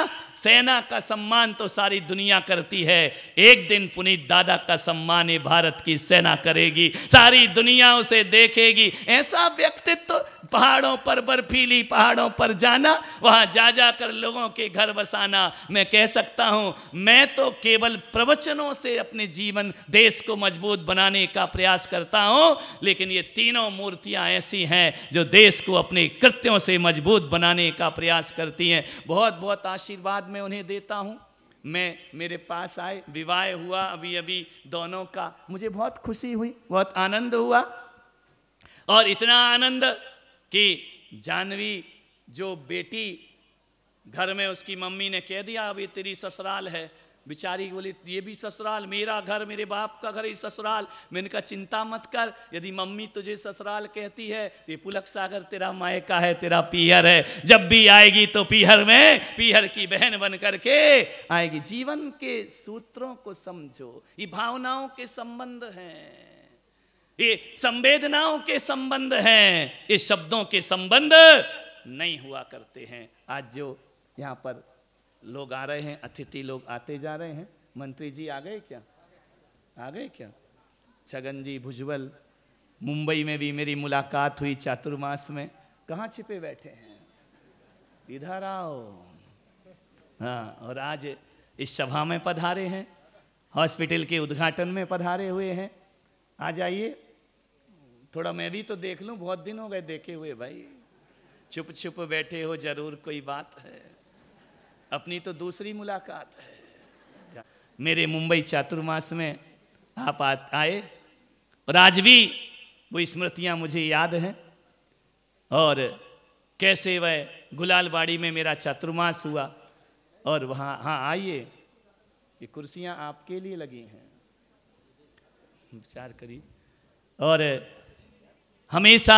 सेना का सम्मान तो सारी दुनिया करती है एक दिन पुनीत दादा का सम्मान ये भारत की सेना करेगी सारी दुनिया उसे देखेगी ऐसा व्यक्तित्व तो पहाड़ों पर बर्फीली पहाड़ों पर जाना वहां जा जा कर लोगों के घर बसाना मैं कह सकता हूं मैं तो केवल प्रवचनों से अपने जीवन देश को मजबूत बना बनाने का प्रयास करता हूं लेकिन ये तीनों मूर्तियां ऐसी हैं जो देश को अपने कृत्यों से मजबूत बनाने का प्रयास करती हैं बहुत बहुत आशीर्वाद मैं उन्हें देता हूं मैं मेरे पास आए विवाह हुआ अभी अभी दोनों का मुझे बहुत खुशी हुई बहुत आनंद हुआ और इतना आनंद कि जानवी जो बेटी घर में उसकी मम्मी ने कह दिया अभी तेरी ससुराल है बिचारी बोली ये भी ससुराल मेरा घर मेरे बाप का घर ये ससुराल मैंने कहा चिंता मत कर यदि मम्मी तुझे ससुराल कहती है तो ये पुलक सागर तेरा मायका है तेरा पीहर है जब भी आएगी तो पीहर में पीहर की बहन बन करके आएगी जीवन के सूत्रों को समझो ये भावनाओं के संबंध हैं ये संवेदनाओं के संबंध हैं ये शब्दों के संबंध नहीं हुआ करते हैं आज जो यहाँ पर लोग आ रहे हैं अतिथि लोग आते जा रहे हैं मंत्री जी आ गए क्या आ गए क्या छगन जी भुजबल मुंबई में भी मेरी मुलाकात हुई चातुर्मास में कहाँ छिपे बैठे हैं इधर आओ हाँ और आज इस सभा में पधारे हैं हॉस्पिटल के उद्घाटन में पधारे हुए हैं आ जाइए थोड़ा मैं भी तो देख लूँ बहुत दिन हो गए देखे हुए भाई चुप चुप बैठे हो जरूर कोई बात है अपनी तो दूसरी मुलाकात है मेरे मुंबई चातुर्मास में आप आए और आज भी वो स्मृतियां मुझे याद हैं और कैसे वह गुलालबाड़ी में मेरा चातुर्मास हुआ और वहाँ हाँ आइए ये कुर्सियाँ आपके लिए लगी हैं विचार करिए और हमेशा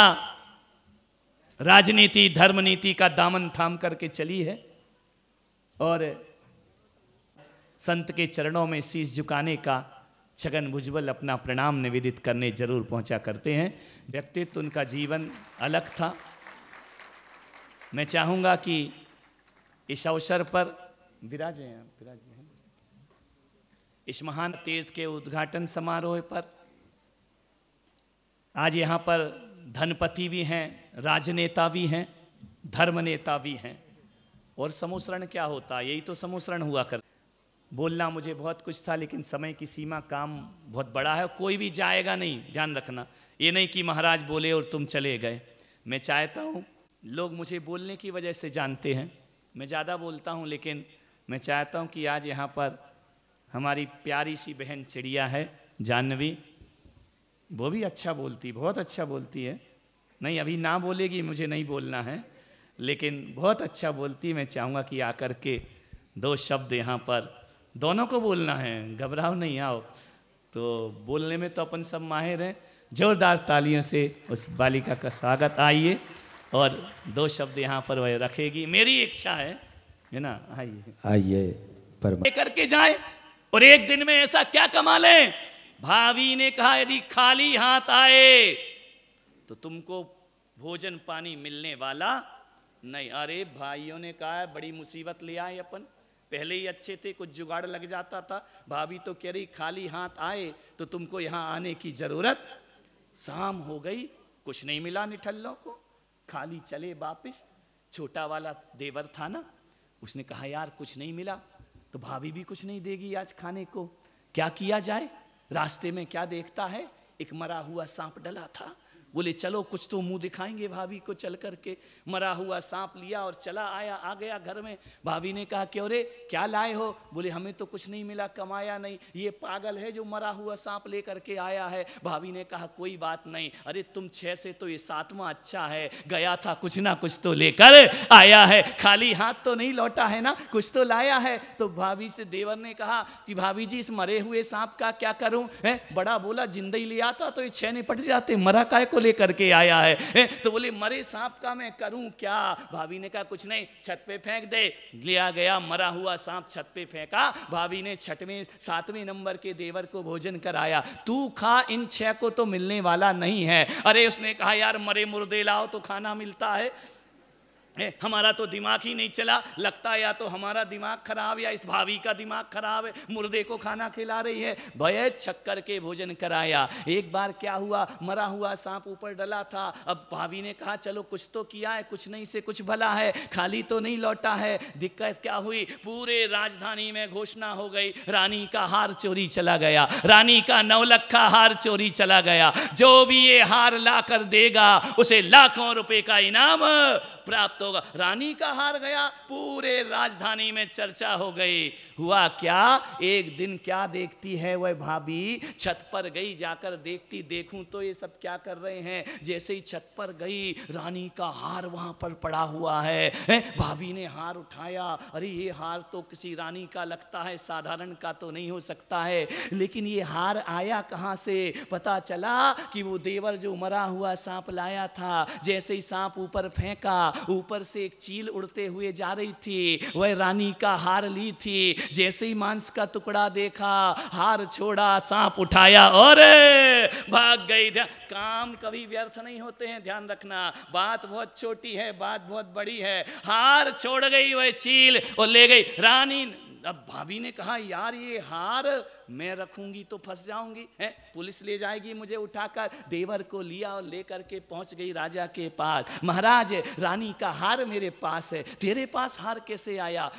राजनीति धर्म नीति का दामन थाम करके चली है और संत के चरणों में शीश झुकाने का छगन भुजबल अपना प्रणाम निवेदित करने जरूर पहुंचा करते हैं व्यक्तित्व उनका जीवन अलग था मैं चाहूँगा कि इस अवसर पर विराजे हैं विराजे हैं इस महान तीर्थ के उद्घाटन समारोह पर आज यहाँ पर धनपति भी हैं राजनेता भी हैं धर्म नेता भी हैं और समूसरण क्या होता यही तो समूसरण हुआ कर बोलना मुझे बहुत कुछ था लेकिन समय की सीमा काम बहुत बड़ा है कोई भी जाएगा नहीं ध्यान रखना ये नहीं कि महाराज बोले और तुम चले गए मैं चाहता हूँ लोग मुझे बोलने की वजह से जानते हैं मैं ज़्यादा बोलता हूँ लेकिन मैं चाहता हूँ कि आज यहाँ पर हमारी प्यारी सी बहन चिड़िया है जाह्नवी वो भी अच्छा बोलती बहुत अच्छा बोलती है नहीं अभी ना बोलेगी मुझे नहीं बोलना है लेकिन बहुत अच्छा बोलती मैं चाहूँगा कि आकर के दो शब्द यहाँ पर दोनों को बोलना है घबराओ नहीं आओ तो बोलने में तो अपन सब माहिर हैं जोरदार तालियों से उस बालिका का स्वागत आइए और दो शब्द यहाँ पर वह रखेगी मेरी इच्छा है है ना आइए आइए पर करके जाए और एक दिन में ऐसा क्या कमा लें भावी ने कहा यदि खाली हाथ आए तो तुमको भोजन पानी मिलने वाला नहीं अरे भाइयों ने कहा बड़ी मुसीबत ले आए अपन पहले ही अच्छे थे कुछ जुगाड़ लग जाता था भाभी तो कह रही खाली हाथ आए तो तुमको यहाँ आने की जरूरत शाम हो गई कुछ नहीं मिला निठल्लों को खाली चले वापिस छोटा वाला देवर था ना उसने कहा यार कुछ नहीं मिला तो भाभी भी कुछ नहीं देगी आज खाने को क्या किया जाए रास्ते में क्या देखता है एक मरा हुआ सांप डला था बोले चलो कुछ तो मुंह दिखाएंगे भाभी को चल करके मरा हुआ सांप लिया और चला आया आ गया घर में भाभी ने कहा क्यों अरे क्या लाए हो बोले हमें तो कुछ नहीं मिला कमाया नहीं ये पागल है जो मरा हुआ सांप ले करके आया है भाभी ने कहा कोई बात नहीं अरे तुम छह से तो ये सातवां अच्छा है गया था कुछ ना कुछ तो लेकर आया है खाली हाथ तो नहीं लौटा है ना कुछ तो लाया है तो भाभी से देवर ने कहा कि भाभी जी इस मरे हुए सांप का क्या करूं है बड़ा बोला जिंदगी ले आता तो ये छः निपट जाते मरा काय को लेकर के आया है ए? तो बोले मरे सांप का मैं करूं क्या भाभी ने कहा कुछ नहीं छत पे फेंक दे लिया गया मरा हुआ सांप छत पे फेंका भाभी ने छठवें सातवें नंबर के देवर को भोजन कराया तू खा इन छह को तो मिलने वाला नहीं है अरे उसने कहा यार मरे मुर्दे लाओ तो खाना मिलता है ए, हमारा तो दिमाग ही नहीं चला लगता है या तो हमारा दिमाग खराब या इस भावी का दिमाग खराब है मुर्दे को खाना खिला रही है भय चक्कर के भोजन कराया एक बार क्या हुआ मरा हुआ सांप ऊपर डला था अब भाभी ने कहा चलो कुछ तो किया है कुछ नहीं से कुछ भला है खाली तो नहीं लौटा है दिक्कत क्या हुई पूरे राजधानी में घोषणा हो गई रानी का हार चोरी चला गया रानी का नौलखा हार चोरी चला गया जो भी ये हार ला कर देगा उसे लाखों रुपये का इनाम प्राप्त होगा रानी का हार गया पूरे राजधानी में चर्चा हो गई हुआ क्या एक दिन क्या देखती है वह भाभी छत पर गई जाकर देखती देखूं तो ये सब क्या कर रहे हैं जैसे ही छत पर गई रानी का हार वहां पर पड़ा हुआ है, भाभी ने हार उठाया अरे ये हार तो किसी रानी का लगता है साधारण का तो नहीं हो सकता है लेकिन ये हार आया कहाँ से पता चला कि वो देवर जो मरा हुआ सांप लाया था जैसे ही सांप ऊपर फेंका ऊपर से एक चील उड़ते हुए जा रही थी वह रानी का हार ली थी जैसे ही मांस का टुकड़ा देखा हार छोड़ा सांप उठाया और भाग गई काम कभी व्यर्थ नहीं होते हैं ध्यान रखना बात बहुत छोटी है बात बहुत बड़ी है हार छोड़ गई वह चील और ले गई रानी अब भाभी ने कहा यार ये हार मैं रखूंगी तो फंस जाऊंगी है पुलिस ले जाएगी मुझे उठाकर देवर को लिया और लेकर के पहुंच गई राजा के पास महाराज रानी का हार मेरे पास है तेरे पास हार कैसे आया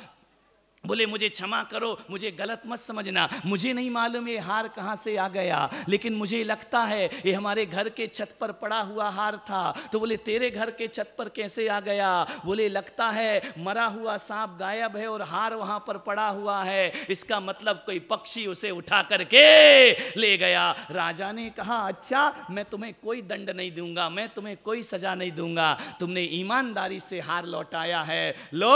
बोले मुझे क्षमा करो मुझे गलत मत समझना मुझे नहीं मालूम ये हार कहाँ से आ गया लेकिन मुझे लगता है ये हमारे घर के छत पर पड़ा हुआ हार था तो बोले तेरे घर के छत पर कैसे आ गया बोले लगता है मरा हुआ सांप गायब है और हार वहाँ पर पड़ा हुआ है इसका मतलब कोई पक्षी उसे उठा करके ले गया राजा ने कहा अच्छा मैं तुम्हें कोई दंड नहीं दूंगा मैं तुम्हें कोई सजा नहीं दूंगा तुमने ईमानदारी से हार लौटाया है लो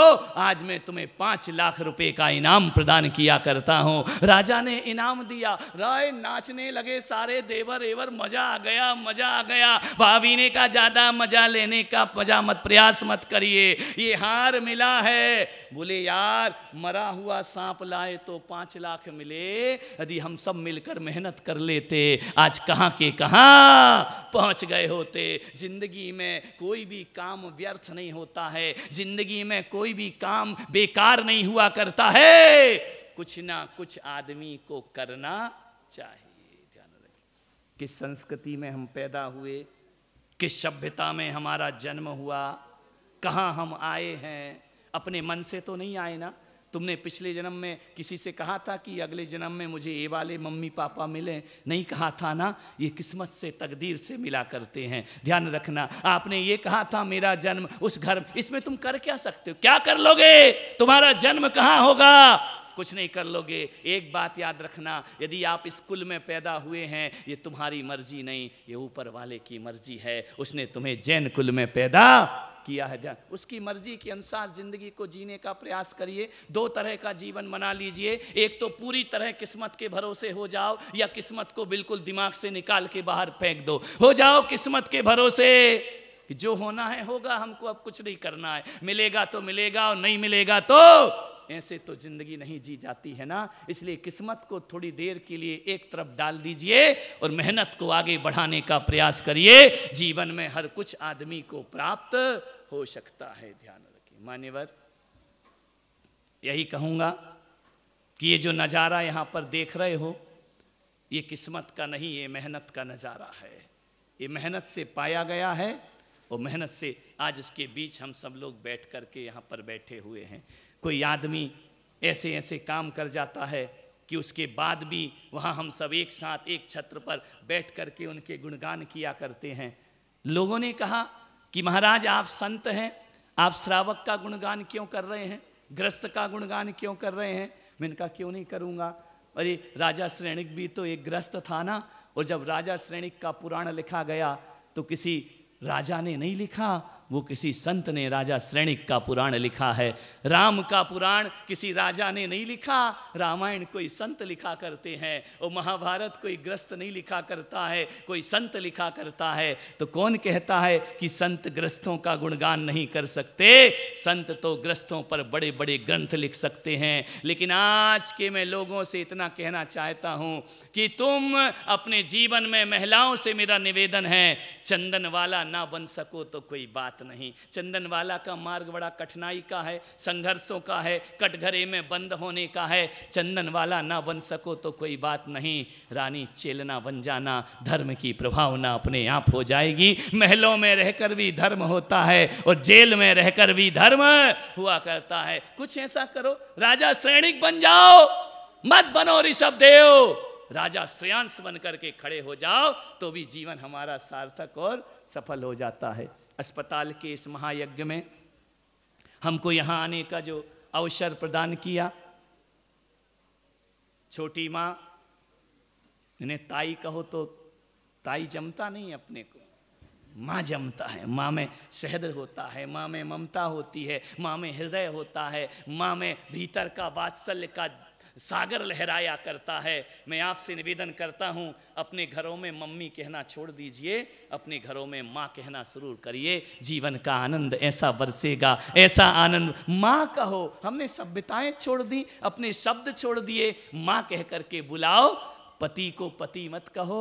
आज मैं तुम्हें पाँच लाख रुपये रुपए का इनाम प्रदान किया करता हूँ राजा ने इनाम दिया राय नाचने लगे सारे देवर एवर मजा आ गया मजा आ गया भावीने का ज़्यादा मजा लेने का मजा मत प्रयास मत करिए ये हार मिला है बोले यार मरा हुआ सांप लाए तो पांच लाख मिले यदि हम सब मिलकर मेहनत कर लेते आज कहाँ के कहाँ पहुंच गए होते जिंदगी में कोई भी काम व्यर्थ नहीं होता है जिंदगी में कोई भी काम बेकार नहीं हुआ करता है कुछ ना कुछ आदमी को करना चाहिए ध्यान किस संस्कृति में हम पैदा हुए किस सभ्यता में हमारा जन्म हुआ कहाँ हम आए हैं अपने मन से तो नहीं आए ना तुमने पिछले जन्म में किसी से कहा था कि अगले जन्म में मुझे ये वाले मम्मी पापा मिले नहीं कहा था ना ये किस्मत से तकदीर से मिला करते हैं ध्यान रखना आपने ये कहा था मेरा जन्म उस घर इसमें तुम कर क्या सकते हो क्या कर लोगे तुम्हारा जन्म कहाँ होगा कुछ नहीं कर लोगे एक बात याद रखना यदि आप स्कूल में पैदा हुए हैं ये तुम्हारी मर्जी नहीं ये ऊपर वाले की मर्जी है उसने तुम्हें जैन कुल में पैदा किया है उसकी मर्जी के अनुसार ज़िंदगी को जीने का प्रयास करिए दो तरह का जीवन मना लीजिए एक तो पूरी तरह किस्मत के भरोसे हो जाओ या किस्मत को बिल्कुल दिमाग से निकाल के बाहर फेंक दो हो जाओ किस्मत के भरोसे जो होना है होगा हमको अब कुछ नहीं करना है मिलेगा तो मिलेगा और नहीं मिलेगा तो ऐसे तो जिंदगी नहीं जी जाती है ना इसलिए किस्मत को थोड़ी देर के लिए एक तरफ डाल दीजिए और मेहनत को आगे बढ़ाने का प्रयास करिए जीवन में हर कुछ आदमी को प्राप्त हो सकता है ध्यान रखिए मान्यवर यही कहूंगा कि ये जो नज़ारा यहां पर देख रहे हो ये किस्मत का नहीं ये मेहनत का नज़ारा है ये मेहनत से पाया गया है और मेहनत से आज उसके बीच हम सब लोग बैठ करके यहाँ पर बैठे हुए हैं कोई आदमी ऐसे ऐसे काम कर जाता है कि उसके बाद भी वहाँ हम सब एक साथ एक छत्र पर बैठ कर के उनके गुणगान किया करते हैं लोगों ने कहा कि महाराज आप संत हैं आप श्रावक का गुणगान क्यों कर रहे हैं ग्रस्त का गुणगान क्यों कर रहे हैं मैंने कहा क्यों नहीं करूँगा अरे राजा श्रेणिक भी तो एक ग्रस्त था ना और जब राजा श्रेणिक का पुराण लिखा गया तो किसी राजा ने नहीं लिखा वो किसी संत ने राजा श्रेणिक का पुराण लिखा है राम का पुराण किसी राजा ने नहीं लिखा रामायण कोई संत लिखा करते हैं और महाभारत कोई ग्रस्त नहीं लिखा करता है कोई संत लिखा करता है तो कौन कहता है कि संत ग्रस्तों का गुणगान नहीं कर सकते संत तो ग्रस्तों पर बड़े बड़े ग्रंथ लिख सकते हैं लेकिन आज के मैं लोगों से इतना कहना चाहता हूँ कि तुम अपने जीवन में महिलाओं से मेरा निवेदन है चंदन वाला ना बन सको तो कोई बात बात नहीं चंदनवाला का मार्ग बड़ा कठिनाई का है संघर्षों का है कटघरे में बंद होने का है चंदनवाला ना बन सको तो कोई बात नहीं रानी चेलना बन जाना धर्म की प्रभावना अपने आप हो जाएगी महलों में रहकर भी धर्म होता है और जेल में रहकर भी धर्म हुआ करता है कुछ ऐसा करो राजा सैनिक बन जाओ मत बनो ऋषभ देव राजा श्रेयांश बन करके खड़े हो जाओ तो भी जीवन हमारा सार्थक और सफल हो जाता है अस्पताल के इस महायज्ञ में हमको यहाँ आने का जो अवसर प्रदान किया छोटी माँ इन्हें ताई कहो तो ताई जमता नहीं अपने को माँ जमता है माँ में शहद होता है माँ में ममता होती है माँ में हृदय होता है माँ में भीतर का वात्सल्य का सागर लहराया करता है मैं आपसे निवेदन करता हूँ अपने घरों में मम्मी कहना छोड़ दीजिए अपने घरों में माँ कहना शुरू करिए जीवन का आनंद ऐसा बरसेगा ऐसा आनंद माँ कहो हमने सभ्यताएं छोड़ दी अपने शब्द छोड़ दिए माँ कह करके बुलाओ पति को पति मत कहो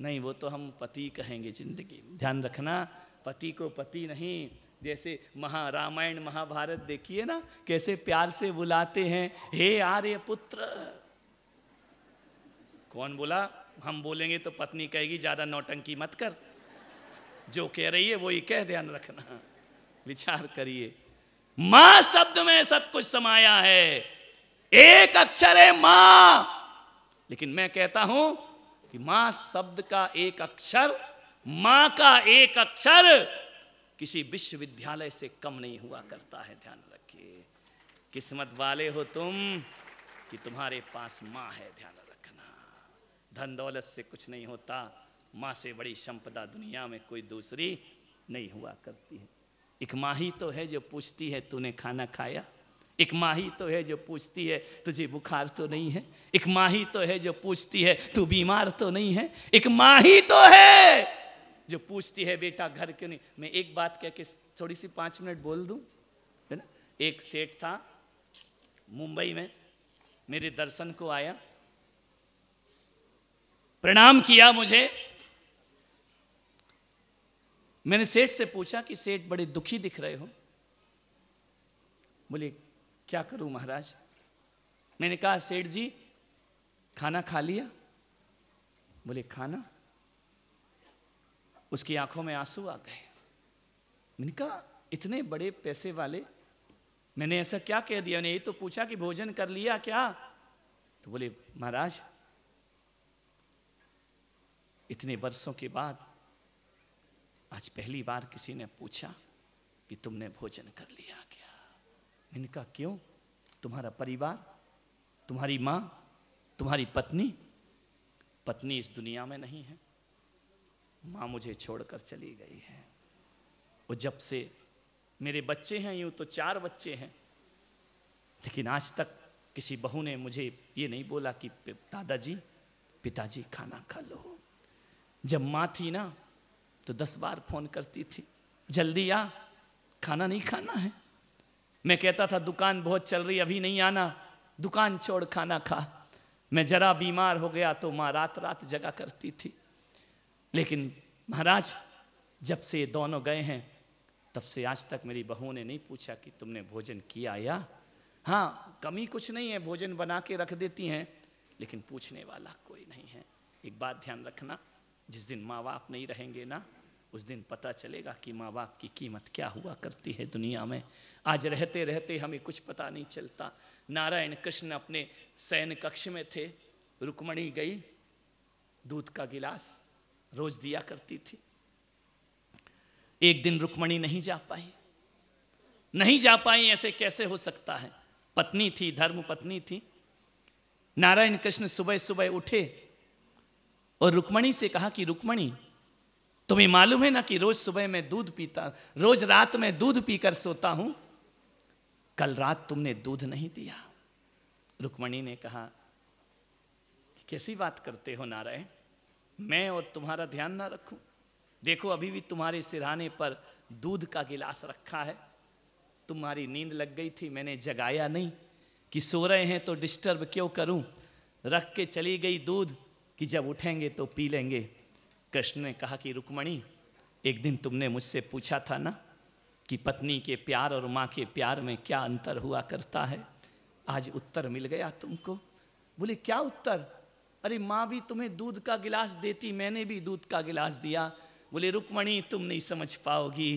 नहीं वो तो हम पति कहेंगे जिंदगी ध्यान रखना पति को पति नहीं जैसे महा रामायण महाभारत देखिए ना कैसे प्यार से बुलाते हैं हे आर्य पुत्र कौन बोला हम बोलेंगे तो पत्नी कहेगी ज़्यादा नौटंकी मत कर जो कह रही है वो ही कह ध्यान रखना विचार करिए मां शब्द में सब कुछ समाया है एक अक्षर है मां लेकिन मैं कहता हूं कि मां शब्द का एक अक्षर मां का एक अक्षर किसी विश्वविद्यालय से कम नहीं हुआ करता है ध्यान रखिए किस्मत वाले हो तुम कि तुम्हारे पास माँ है ध्यान रखना धन दौलत से कुछ नहीं होता माँ से बड़ी संपदा दुनिया में कोई दूसरी नहीं हुआ करती है एक माँ ही तो है जो पूछती है तूने खाना खाया एक माँ ही तो है जो पूछती है तुझे बुखार तो नहीं है एक माँ ही तो है जो पूछती है तू बीमार तो नहीं है एक माँ ही तो है जो पूछती है बेटा घर क्यों नहीं मैं एक बात कह के थोड़ी सी पाँच मिनट बोल दूँ है ना एक सेठ था मुंबई में मेरे दर्शन को आया प्रणाम किया मुझे मैंने सेठ से पूछा कि सेठ बड़े दुखी दिख रहे हो बोले क्या करूं महाराज मैंने कहा सेठ जी खाना खा लिया बोले खाना उसकी आंखों में आंसू आ गए मैंने कहा इतने बड़े पैसे वाले मैंने ऐसा क्या कह दिया उन्हें ये तो पूछा कि भोजन कर लिया क्या तो बोले महाराज इतने वर्षों के बाद आज पहली बार किसी ने पूछा कि तुमने भोजन कर लिया क्या मैंने कहा क्यों तुम्हारा परिवार तुम्हारी माँ तुम्हारी पत्नी पत्नी इस दुनिया में नहीं है माँ मुझे छोड़कर चली गई है वो जब से मेरे बच्चे हैं यूं तो चार बच्चे हैं लेकिन आज तक किसी बहू ने मुझे ये नहीं बोला कि दादाजी पिताजी खाना खा लो जब माँ थी ना तो दस बार फोन करती थी जल्दी आ खाना नहीं खाना है मैं कहता था दुकान बहुत चल रही अभी नहीं आना दुकान छोड़ खाना खा मैं जरा बीमार हो गया तो माँ रात रात जगा करती थी लेकिन महाराज जब से ये दोनों गए हैं तब से आज तक मेरी बहू ने नहीं पूछा कि तुमने भोजन किया या हाँ कमी कुछ नहीं है भोजन बना के रख देती हैं लेकिन पूछने वाला कोई नहीं है एक बात ध्यान रखना जिस दिन माँ बाप नहीं रहेंगे ना उस दिन पता चलेगा कि माँ बाप की कीमत क्या हुआ करती है दुनिया में आज रहते रहते हमें कुछ पता नहीं चलता नारायण कृष्ण अपने सैन्य कक्ष में थे रुकमणी गई दूध का गिलास रोज दिया करती थी एक दिन रुक्मणी नहीं जा पाई नहीं जा पाई ऐसे कैसे हो सकता है पत्नी थी धर्म पत्नी थी नारायण कृष्ण सुबह सुबह उठे और रुक्मणी से कहा कि रुक्मणी तुम्हें मालूम है ना कि रोज सुबह मैं दूध पीता रोज रात में दूध पीकर सोता हूं कल रात तुमने दूध नहीं दिया रुक्मणी ने कहा कैसी बात करते हो नारायण मैं और तुम्हारा ध्यान ना रखूं देखो अभी भी तुम्हारे सिरहाने पर दूध का गिलास रखा है तुम्हारी नींद लग गई थी मैंने जगाया नहीं कि सो रहे हैं तो डिस्टर्ब क्यों करूं रख के चली गई दूध कि जब उठेंगे तो पी लेंगे कृष्ण ने कहा कि रुक्मणी एक दिन तुमने मुझसे पूछा था ना कि पत्नी के प्यार और माँ के प्यार में क्या अंतर हुआ करता है आज उत्तर मिल गया तुमको बोले क्या उत्तर अरे माँ भी तुम्हें दूध का गिलास देती मैंने भी दूध का गिलास दिया बोले रुक्मणी तुम नहीं समझ पाओगी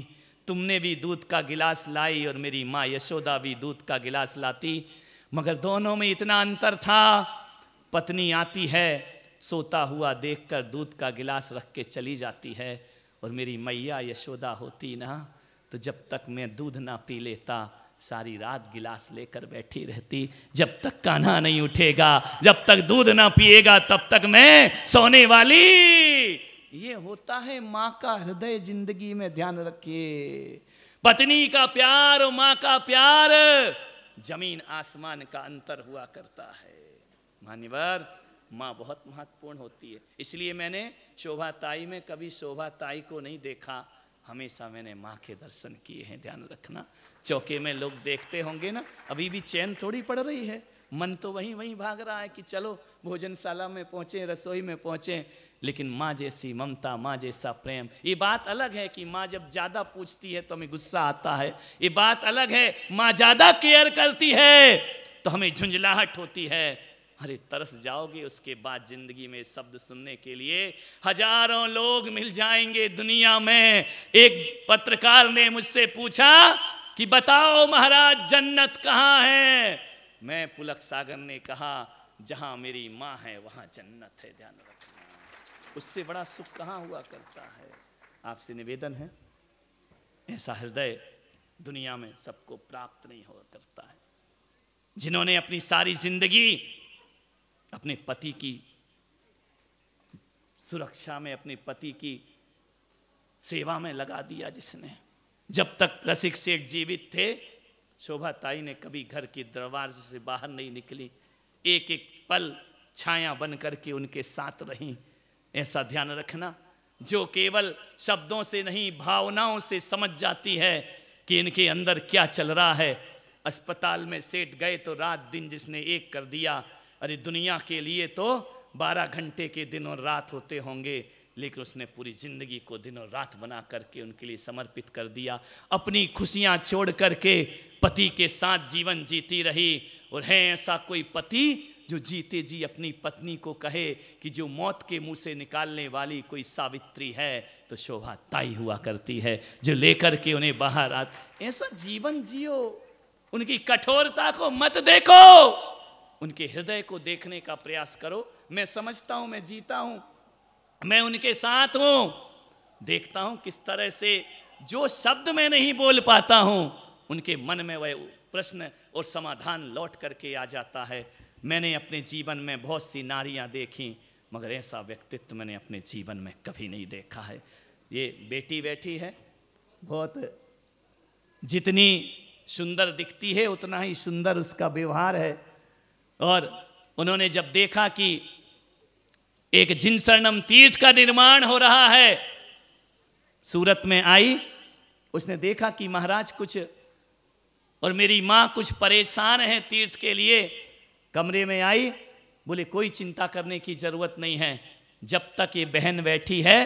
तुमने भी दूध का गिलास लाई और मेरी माँ यशोदा भी दूध का गिलास लाती मगर दोनों में इतना अंतर था पत्नी आती है सोता हुआ देखकर दूध का गिलास रख के चली जाती है और मेरी मैया यशोदा होती ना तो जब तक मैं दूध ना पी लेता सारी रात गिलास लेकर बैठी रहती जब तक काना नहीं उठेगा जब तक दूध ना पिएगा तब तक मैं सोने वाली ये होता है माँ का हृदय जिंदगी में ध्यान रखिए पत्नी का प्यार और माँ का प्यार जमीन आसमान का अंतर हुआ करता है मान्यवर माँ बहुत महत्वपूर्ण होती है इसलिए मैंने शोभा ताई में कभी शोभा ताई को नहीं देखा हमेशा मैंने माँ के दर्शन किए हैं ध्यान रखना चौके में लोग देखते होंगे ना अभी भी चैन थोड़ी पड़ रही है मन तो वहीं वहीं भाग रहा है कि चलो भोजनशाला में पहुंचे रसोई में पहुंचे लेकिन माँ जैसी ममता माँ जैसा प्रेम ये बात अलग है कि माँ जब ज़्यादा पूछती है तो हमें गुस्सा आता है ये बात अलग है माँ ज़्यादा केयर करती है तो हमें झुंझलाहट होती है अरे तरस जाओगे उसके बाद जिंदगी में शब्द सुनने के लिए हजारों लोग मिल जाएंगे दुनिया में एक पत्रकार ने मुझसे पूछा कि बताओ महाराज जन्नत कहाँ है मैं पुलक सागर ने कहा जहां मेरी माँ है वहां जन्नत है ध्यान रखना उससे बड़ा सुख कहाँ हुआ करता है आपसे निवेदन है ऐसा हृदय दुनिया में सबको प्राप्त नहीं हो करता है जिन्होंने अपनी सारी जिंदगी अपने पति की सुरक्षा में अपने पति की सेवा में लगा दिया जिसने जब तक रसिक सेठ जीवित थे शोभा ताई ने कभी घर के दरबार से बाहर नहीं निकली एक एक पल छाया बन करके उनके साथ रही ऐसा ध्यान रखना जो केवल शब्दों से नहीं भावनाओं से समझ जाती है कि इनके अंदर क्या चल रहा है अस्पताल में सेठ गए तो रात दिन जिसने एक कर दिया अरे दुनिया के लिए तो बारह घंटे के दिन और रात होते होंगे लेकिन उसने पूरी ज़िंदगी को दिन और रात बना करके उनके लिए समर्पित कर दिया अपनी खुशियां छोड़ करके पति के साथ जीवन जीती रही और है ऐसा कोई पति जो जीते जी अपनी पत्नी को कहे कि जो मौत के मुंह से निकालने वाली कोई सावित्री है तो शोभा ताई हुआ करती है जो लेकर के उन्हें बाहर आ ऐसा जीवन जियो उनकी कठोरता को मत देखो उनके हृदय को देखने का प्रयास करो मैं समझता हूं मैं जीता हूं मैं उनके साथ हूं देखता हूं किस तरह से जो शब्द मैं नहीं बोल पाता हूं उनके मन में वह प्रश्न और समाधान लौट करके आ जाता है मैंने अपने जीवन में बहुत सी नारियां देखी मगर ऐसा व्यक्तित्व मैंने अपने जीवन में कभी नहीं देखा है ये बेटी बैठी है बहुत जितनी सुंदर दिखती है उतना ही सुंदर उसका व्यवहार है और उन्होंने जब देखा कि एक जिनसरणम तीर्थ का निर्माण हो रहा है सूरत में आई उसने देखा कि महाराज कुछ और मेरी माँ कुछ परेशान है तीर्थ के लिए कमरे में आई बोले कोई चिंता करने की ज़रूरत नहीं है जब तक ये बहन बैठी है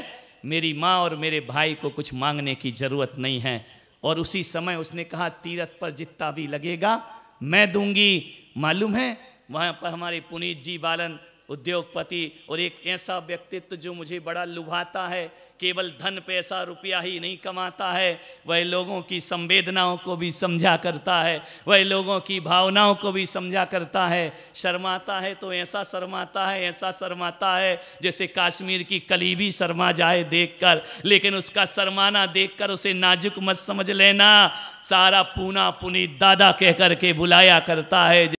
मेरी माँ और मेरे भाई को कुछ मांगने की ज़रूरत नहीं है और उसी समय उसने कहा तीरथ पर जितना भी लगेगा मैं दूंगी मालूम है वहाँ पर हमारे पुनीत जी बालन उद्योगपति और एक ऐसा व्यक्तित्व जो मुझे बड़ा लुभाता है केवल धन पैसा रुपया ही नहीं कमाता है वह लोगों की संवेदनाओं को भी समझा करता है वह लोगों की भावनाओं को भी समझा करता है शर्माता है तो ऐसा शर्माता है ऐसा शर्माता है जैसे कश्मीर की कली भी शर्मा जाए देखकर लेकिन उसका शर्माना देखकर उसे नाजुक मत समझ लेना सारा पूना पुनीत दादा कह कर के बुलाया करता है